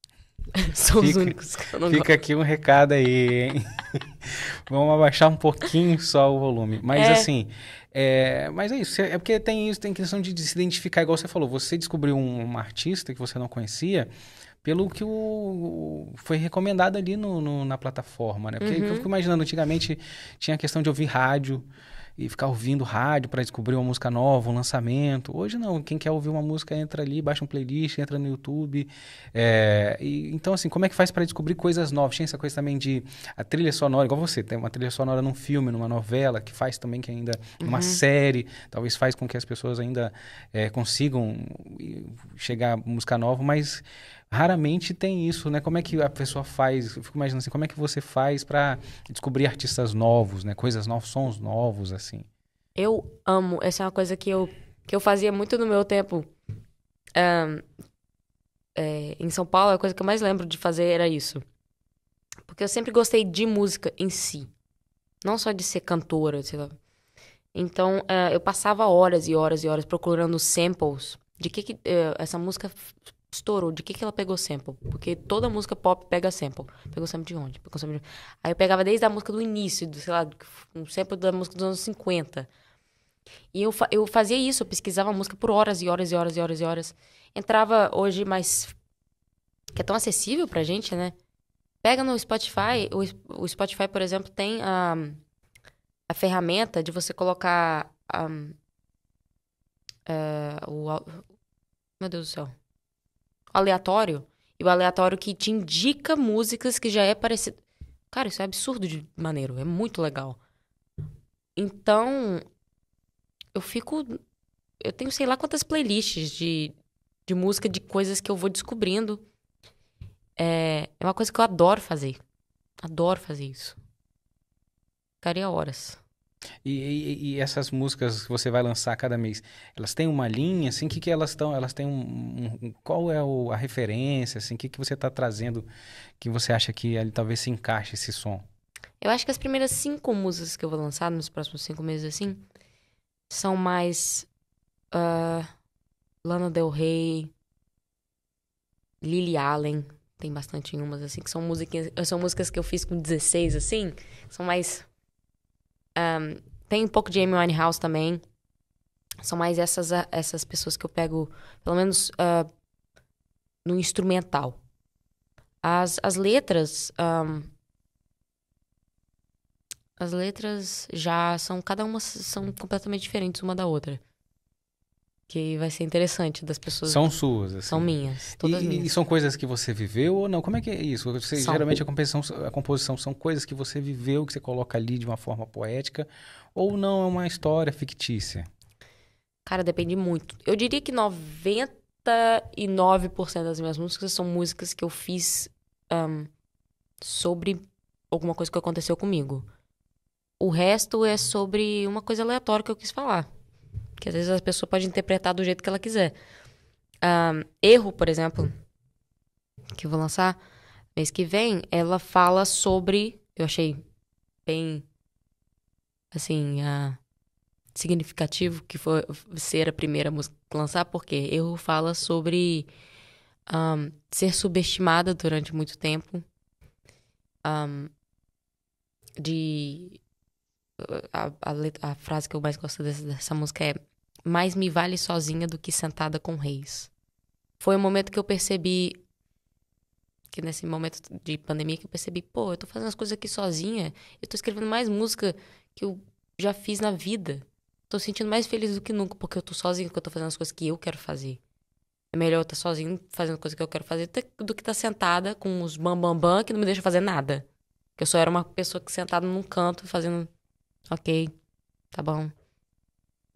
S1: São fica, os únicos que eu não Fica gosto. aqui um recado aí, hein? Vamos abaixar um pouquinho só o volume. Mas é. assim, é, mas é isso. É, é porque tem isso, tem questão de, de se identificar, igual você falou. Você descobriu um, um, artista que você não conhecia pelo que o, o foi recomendado ali no, no, na plataforma, né? Porque uhum. eu fico imaginando, antigamente tinha a questão de ouvir rádio e ficar ouvindo rádio para descobrir uma música nova, um lançamento. Hoje não, quem quer ouvir uma música entra ali, baixa um playlist, entra no YouTube. É, e, então, assim, como é que faz para descobrir coisas novas? tinha essa coisa também de a trilha sonora, igual você, tem uma trilha sonora num filme, numa novela, que faz também que ainda uhum. uma série, talvez faz com que as pessoas ainda é, consigam chegar a música nova, mas raramente tem isso, né? Como é que a pessoa faz? Eu fico imaginando assim, como é que você faz para descobrir artistas novos, né? Coisas novas, sons novos, assim.
S2: Eu amo. Essa é uma coisa que eu, que eu fazia muito no meu tempo. Um, é, em São Paulo, a coisa que eu mais lembro de fazer era isso. Porque eu sempre gostei de música em si. Não só de ser cantora, sei lá. Então, uh, eu passava horas e horas e horas procurando samples de que, que uh, essa música estourou. De que, que ela pegou sample? Porque toda música pop pega sample. Pegou sample de onde? Pegou sample de... Aí eu pegava desde a música do início, do, sei lá, um sample da música dos anos 50. E eu, eu fazia isso, eu pesquisava a música por horas e horas e horas e horas e horas. Entrava hoje mais. que é tão acessível pra gente, né? Pega no Spotify, o, o Spotify, por exemplo, tem a, a ferramenta de você colocar. A, ah, a, é, o, meu Deus do céu aleatório e o aleatório que te indica músicas que já é parecido. Cara, isso é absurdo de maneiro, é muito legal. Então, eu fico. Eu tenho sei lá quantas playlists de, de música de coisas que eu vou descobrindo. É, é uma coisa que eu adoro fazer. Adoro fazer isso. Ficaria horas.
S1: E, e, e, essas músicas que você vai lançar cada mês, elas têm uma linha, assim, que que elas estão, elas têm um, um qual é o, a referência, assim, que que você está trazendo que você acha que ali talvez se encaixe esse som?
S2: Eu acho que as primeiras cinco músicas que eu vou lançar nos próximos cinco meses, assim, são mais uh, Lana Del Rey, Lily Allen, tem bastante em umas, assim, que são músicas, são músicas que eu fiz com 16, assim, são mais um, tem um pouco de Amy Winehouse também. São mais essas, ah, essas pessoas que eu pego, pelo menos uh, no instrumental. As, as letras. Um, as letras já são. Cada uma são completamente diferentes uma da outra que vai ser interessante das pessoas. São suas, assim. São minhas, todas e, minhas. E são
S1: coisas que você viveu ou não? Como é que é isso? Você, Geralmente a composição, a composição são coisas que você viveu, que você coloca ali de uma forma poética, ou não é uma história fictícia?
S2: Cara, depende muito. Eu diria que 99% das minhas músicas são músicas que eu fiz um, sobre alguma coisa que aconteceu comigo. O resto é sobre uma coisa aleatória que eu quis falar. Que às vezes a pessoa pode interpretar do jeito que ela quiser. Um, ah, Erro, por exemplo, que eu vou lançar mês que vem, ela fala sobre. Eu achei bem. Assim. Uh, significativo que foi ser a primeira música a lançar, porque Erro fala sobre. Um, ah, ser subestimada durante muito tempo. Um, de. A, a, a, frase que eu mais gosto dessa, dessa música é: mais me vale sozinha do que sentada com reis. Foi o um momento que eu percebi que nesse momento de pandemia que eu percebi, pô, eu tô fazendo as coisas aqui sozinha, eu tô escrevendo mais música que eu já fiz na vida. Tô sentindo mais feliz do que nunca porque eu tô sozinha, porque eu tô fazendo as coisas que eu quero fazer. É melhor eu estar tá sozinho fazendo coisa que eu quero fazer do que estar tá sentada com os bambambam bam, bam, que não me deixa fazer nada. Que eu só era uma pessoa que sentada num canto fazendo, ok, tá bom.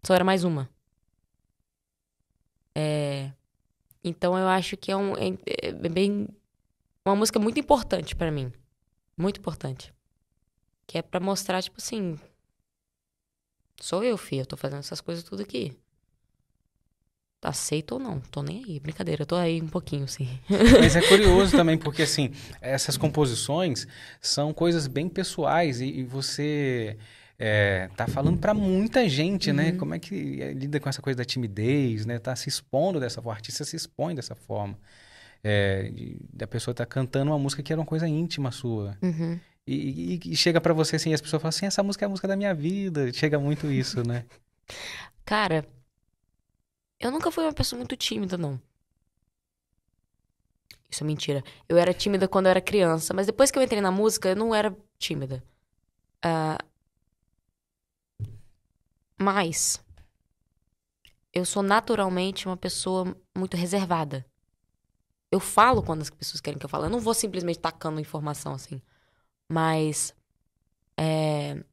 S2: Só era mais uma. É... Então eu acho que é, um, é, é bem uma música muito importante para mim, muito importante, que é para mostrar tipo assim, sou eu, filho, eu tô fazendo essas coisas tudo aqui. Tá aceito ou não, tô nem aí, brincadeira, eu tô aí um pouquinho, sim. Mas é curioso
S1: também, porque assim, essas composições são coisas bem pessoais e, e você é, tá falando para muita gente, né? uhum. né? Como é que é, lida com essa coisa da timidez, né? Tá se expondo dessa forma, o artista se expõe dessa forma. É, da pessoa tá cantando uma música que era uma coisa íntima sua. Uhum. E, e, e, chega para você assim, e as pessoas falam assim, essa música é a música da minha vida. Chega muito isso,
S2: né? Cara, eu nunca fui uma pessoa muito tímida, não. Isso é mentira. Eu era tímida quando eu era criança, mas depois que eu entrei na música, eu não era tímida. Uh, mas eu sou naturalmente uma pessoa muito reservada. Eu falo quando as pessoas querem que eu fale. Eu não vou simplesmente tacando informação assim. Mas. É...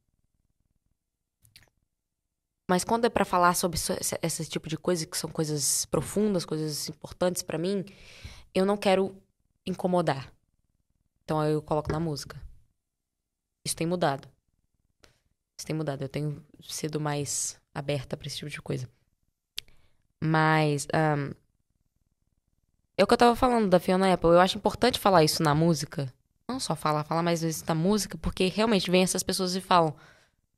S2: Mas quando é para falar sobre esse tipo de coisa, que são coisas profundas, coisas importantes para mim, eu não quero incomodar. Então eu coloco na música. Isso tem mudado. Isso tem mudado. Eu tenho sido mais aberta para esse tipo de coisa. Mas. Um, é o que eu tava falando da Fiona Apple. Eu acho importante falar isso na música. Não só falar, falar mais vezes na música, porque realmente vem essas pessoas e falam: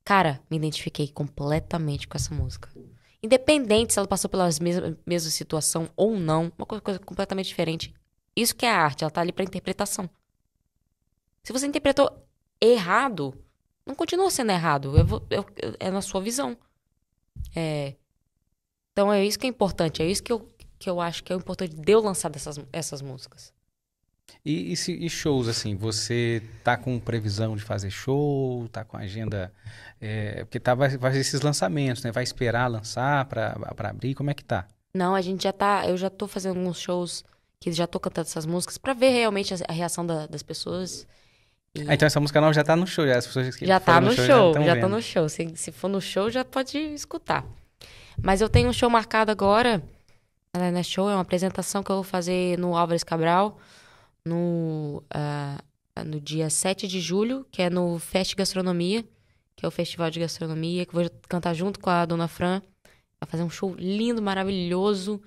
S2: Cara, me identifiquei completamente com essa música. Independente se ela passou pela mesma, mesma situação ou não, uma coisa, coisa completamente diferente. Isso que é a arte, ela tá ali pra interpretação. Se você interpretou errado, não continua sendo errado. Eu vou, eu, eu, é na sua visão. É, então é isso que é importante. É isso que eu, que eu acho que é importante de eu lançar dessas, essas músicas.
S1: E, e, se, e, shows, assim, você tá com previsão de fazer show, tá com agenda. É, porque tá, vai, fazer esses lançamentos, né? Vai esperar lançar para abrir? Como é que tá?
S2: Não, a gente já tá. Eu já tô fazendo alguns shows que já tô cantando essas músicas para ver realmente a, a reação da, das pessoas.
S1: E... Ah, então essa música nova já tá no show, já. As pessoas que já tá no, no show, show, já, já tá
S2: no show. Se, se for no show, já pode escutar. Mas eu tenho um show marcado agora. Ela não é show, é uma apresentação que eu vou fazer no Álvares Cabral no, uh, no dia 7 de julho, que é no Fest Gastronomia, que é o festival de gastronomia, que eu vou cantar junto com a Dona Fran. Vai fazer um show lindo, maravilhoso.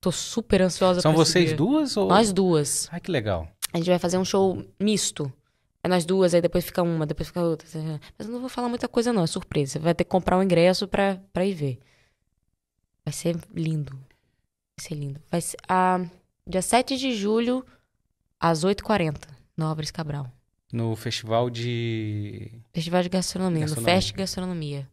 S2: Tô super ansiosa São vocês duas ou? Nós duas. Ai, que legal. A gente vai fazer um show misto. É nós duas, aí depois fica uma, depois fica outra. Mas eu não vou falar muita coisa, não, é surpresa. Vai ter que comprar o um ingresso pra, pra ir ver. Vai ser lindo. Vai ser lindo. Vai ser. Ah, dia 7 de julho, às 8h40, Nobres Cabral.
S1: No festival de. Festival de gastronomia, gastronomia. no Fest
S2: Gastronomia.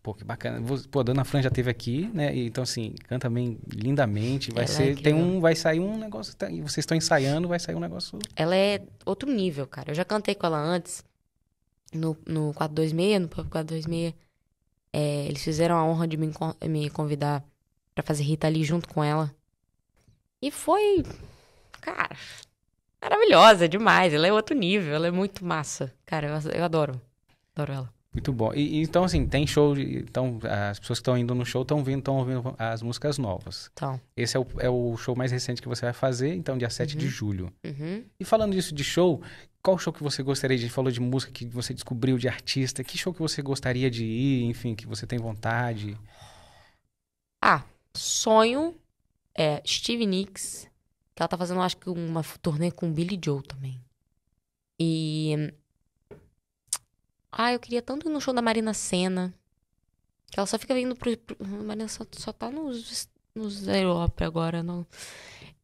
S1: Pô, que bacana. Pô, a Dana Fran já teve aqui, né? Então, assim, canta bem lindamente. Vai ela é ser. É tem um, vai sair um negócio. Tá, e vocês estão ensaiando, vai sair um negócio. Ela é
S2: outro nível, cara. Eu já cantei com ela antes, no, no 426, no Pop 426. É, eles fizeram a honra de me, me convidar para fazer Rita ali junto com ela. E foi. Cara, maravilhosa demais. Ela é outro nível, ela é muito massa. Cara, eu, eu adoro. Adoro ela.
S1: Muito bom. E, então, assim, tem show. De, então, as pessoas que estão indo no show estão vindo, estão ouvindo as músicas novas. Então. Esse é o, é o show mais recente que você vai fazer, então, dia 7 uhum. de julho. Uhum. E falando disso de show, qual show que você gostaria de? Falou de música que você descobriu, de artista. Que show que você gostaria de ir, enfim, que você tem vontade?
S2: Ah, sonho é Steve Nicks, que ela tá fazendo, acho que, uma turnê com Billy Joe também. E ah, eu queria tanto ir no show da Marina Senna. Que ela só fica vindo pro. pro Marina só, só tá nos, nos Europa agora, não.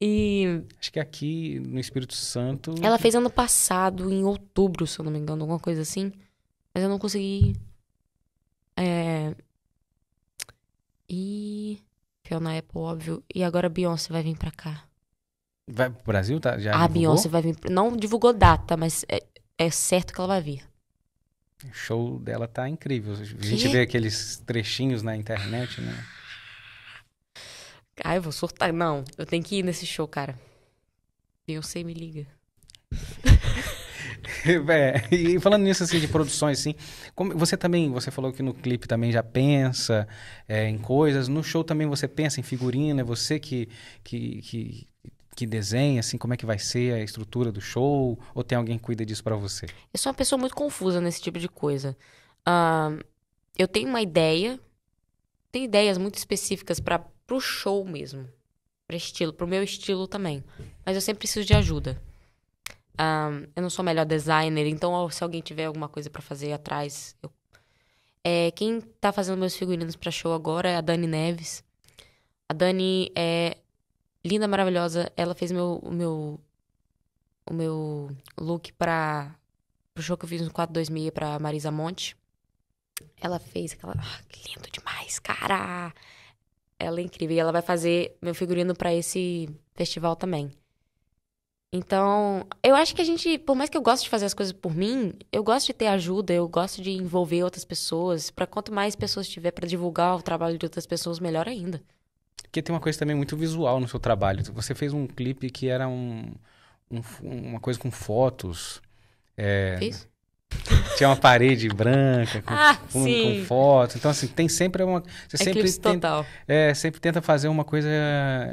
S2: E. Acho que aqui no Espírito Santo. Ela fez ano passado, em outubro, se eu não me engano, alguma coisa assim. Mas eu não consegui. É. E. Fiona Apple, óbvio. E agora a Beyoncé vai vir pra cá.
S1: Vai pro Brasil? Tá? Já a divulgou? Beyoncé
S2: vai vir. Não divulgou data, mas é, é certo que ela vai vir.
S1: O show dela tá incrível. A gente que? vê aqueles trechinhos na internet, né?
S2: Ai, ah, eu vou surtar. Não, eu tenho que ir nesse show, cara. eu sei, me liga.
S1: é, e falando nisso assim de produções assim, como, você também você falou que no clipe também já pensa é, em coisas, no show também você pensa em figurina, é você que, que, que que desenha, assim, como é que vai ser a estrutura do show? Ou tem alguém que cuida disso para você?
S2: Eu sou uma pessoa muito confusa nesse tipo de coisa. Uh, eu tenho uma ideia, tenho ideias muito específicas para pro show mesmo, para estilo, pro meu estilo também. Mas eu sempre preciso de ajuda. Uh, eu não sou a melhor designer, então se alguém tiver alguma coisa para fazer atrás, eu... é, quem tá fazendo meus figurinos para show agora é a Dani Neves. A Dani é linda, maravilhosa. Ela fez meu, o meu, o meu look para o show que eu fiz no 426 para Marisa Monte. Ela fez aquela, ah, lindo demais, cara. Ela é incrível e ela vai fazer meu figurino para esse festival também. Então, eu acho que a gente, por mais que eu goste de fazer as coisas por mim, eu gosto de ter ajuda, eu gosto de envolver outras pessoas. Para quanto mais pessoas tiver para divulgar o trabalho de outras pessoas, melhor ainda.
S1: Porque tem uma coisa também muito visual no seu trabalho. Você fez um clipe que era um, um uma coisa com fotos. É, Isso? Tinha uma parede branca com, ah, com, com fotos. Então, assim, tem sempre uma. Você é sempre tenta, total. É, sempre tenta fazer uma coisa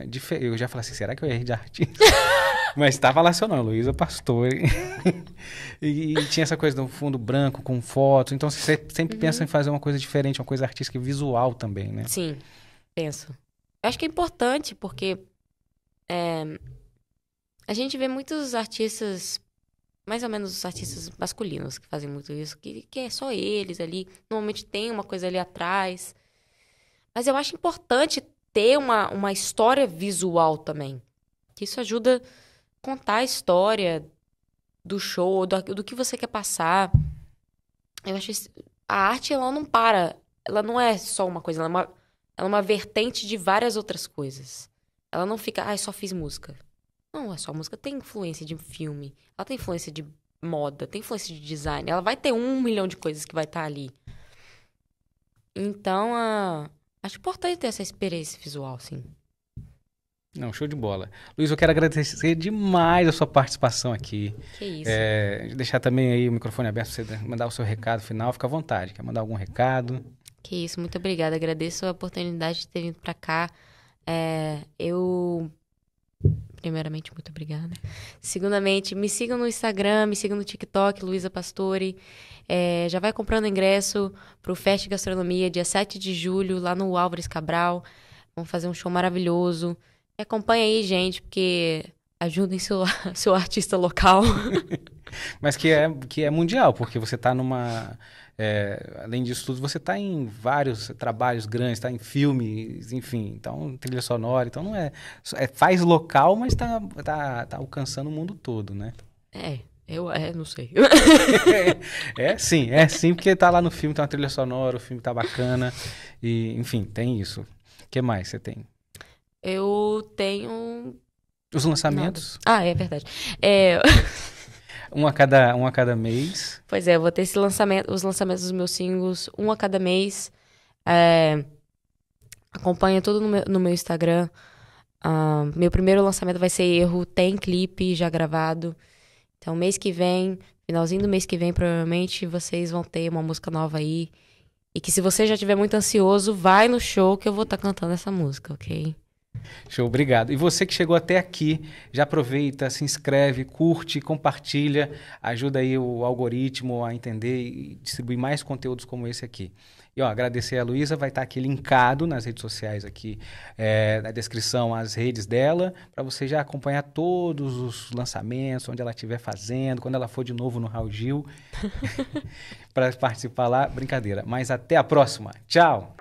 S1: diferente. Eu já falei assim, será que eu errei de artista? Mas estava lá seu nome, Luísa Pastor. e, e, tinha essa coisa do fundo branco com fotos. Então, assim, você sempre uhum. pensa em fazer uma coisa diferente, uma coisa artística e visual também, né?
S2: Sim, penso. Eu acho que é importante, porque é, a gente vê muitos artistas, mais ou menos os artistas masculinos que fazem muito isso, que, que é só eles ali. Normalmente tem uma coisa ali atrás. Mas eu acho importante ter uma, uma história visual também. Que isso ajuda a contar a história do show, do, do que você quer passar. Eu acho que a arte ela não para, ela não é só uma coisa, ela é uma ela é uma vertente de várias outras coisas. Ela não fica, ai, ah, só fiz música. Não, a sua música tem influência de filme, ela tem influência de moda, tem influência de design. Ela vai ter um milhão de coisas que vai estar tá ali. Então, a... acho importante ter essa experiência visual, sim.
S1: Não, show de bola. Luiz, eu quero agradecer demais a sua participação aqui. Que isso. É, deixar também aí o microfone aberto para você mandar o seu recado final. Fica à vontade. Quer mandar algum recado?
S2: Que isso, muito obrigada. Agradeço a oportunidade de ter vindo para cá. É, eu Primeiramente, muito obrigada. Segundamente, me sigam no Instagram, me sigam no TikTok, Luísa Pastore. É, já vai comprando ingresso para o Fest Gastronomia, dia 7 de julho, lá no Álvares Cabral. Vamos fazer um show maravilhoso. E acompanha aí, gente, porque ajudem seu, seu artista local.
S1: Mas que é, que é mundial, porque você está numa é, além disso tudo, você está em vários trabalhos grandes, está em filmes, enfim, então trilha sonora, então não é, é faz local, mas está tá, tá alcançando o mundo todo, né?
S2: É, eu é, não sei.
S1: é, é, sim, é sim, porque está lá no filme, tem tá uma trilha sonora, o filme está bacana, e enfim, tem isso. O que mais você tem?
S2: Eu tenho
S1: os lançamentos.
S2: Nada. Ah, é verdade. É...
S1: Um a cada, um a cada
S2: mês. Pois é, eu vou ter esse lançamento, os lançamentos dos meus singles, um a cada mês. É, acompanha tudo no meu, no meu Instagram. Uh, meu primeiro lançamento vai ser Erro, tem clipe já gravado. Então, mês que vem, finalzinho do mês que vem, provavelmente, vocês vão ter uma música nova aí. E que se você já estiver muito ansioso, vai no show que eu vou estar tá cantando essa música, ok?
S1: Show, obrigado. E você que chegou até aqui, já aproveita, se inscreve, curte, compartilha, ajuda aí o algoritmo a entender e distribuir mais conteúdos como esse aqui. E ó, agradecer a Luísa, vai estar aqui linkado nas redes sociais aqui, é, na descrição as redes dela, para você já acompanhar todos os lançamentos, onde ela estiver fazendo, quando ela for de novo no Raul Gil, para participar lá, brincadeira. Mas até a próxima, tchau!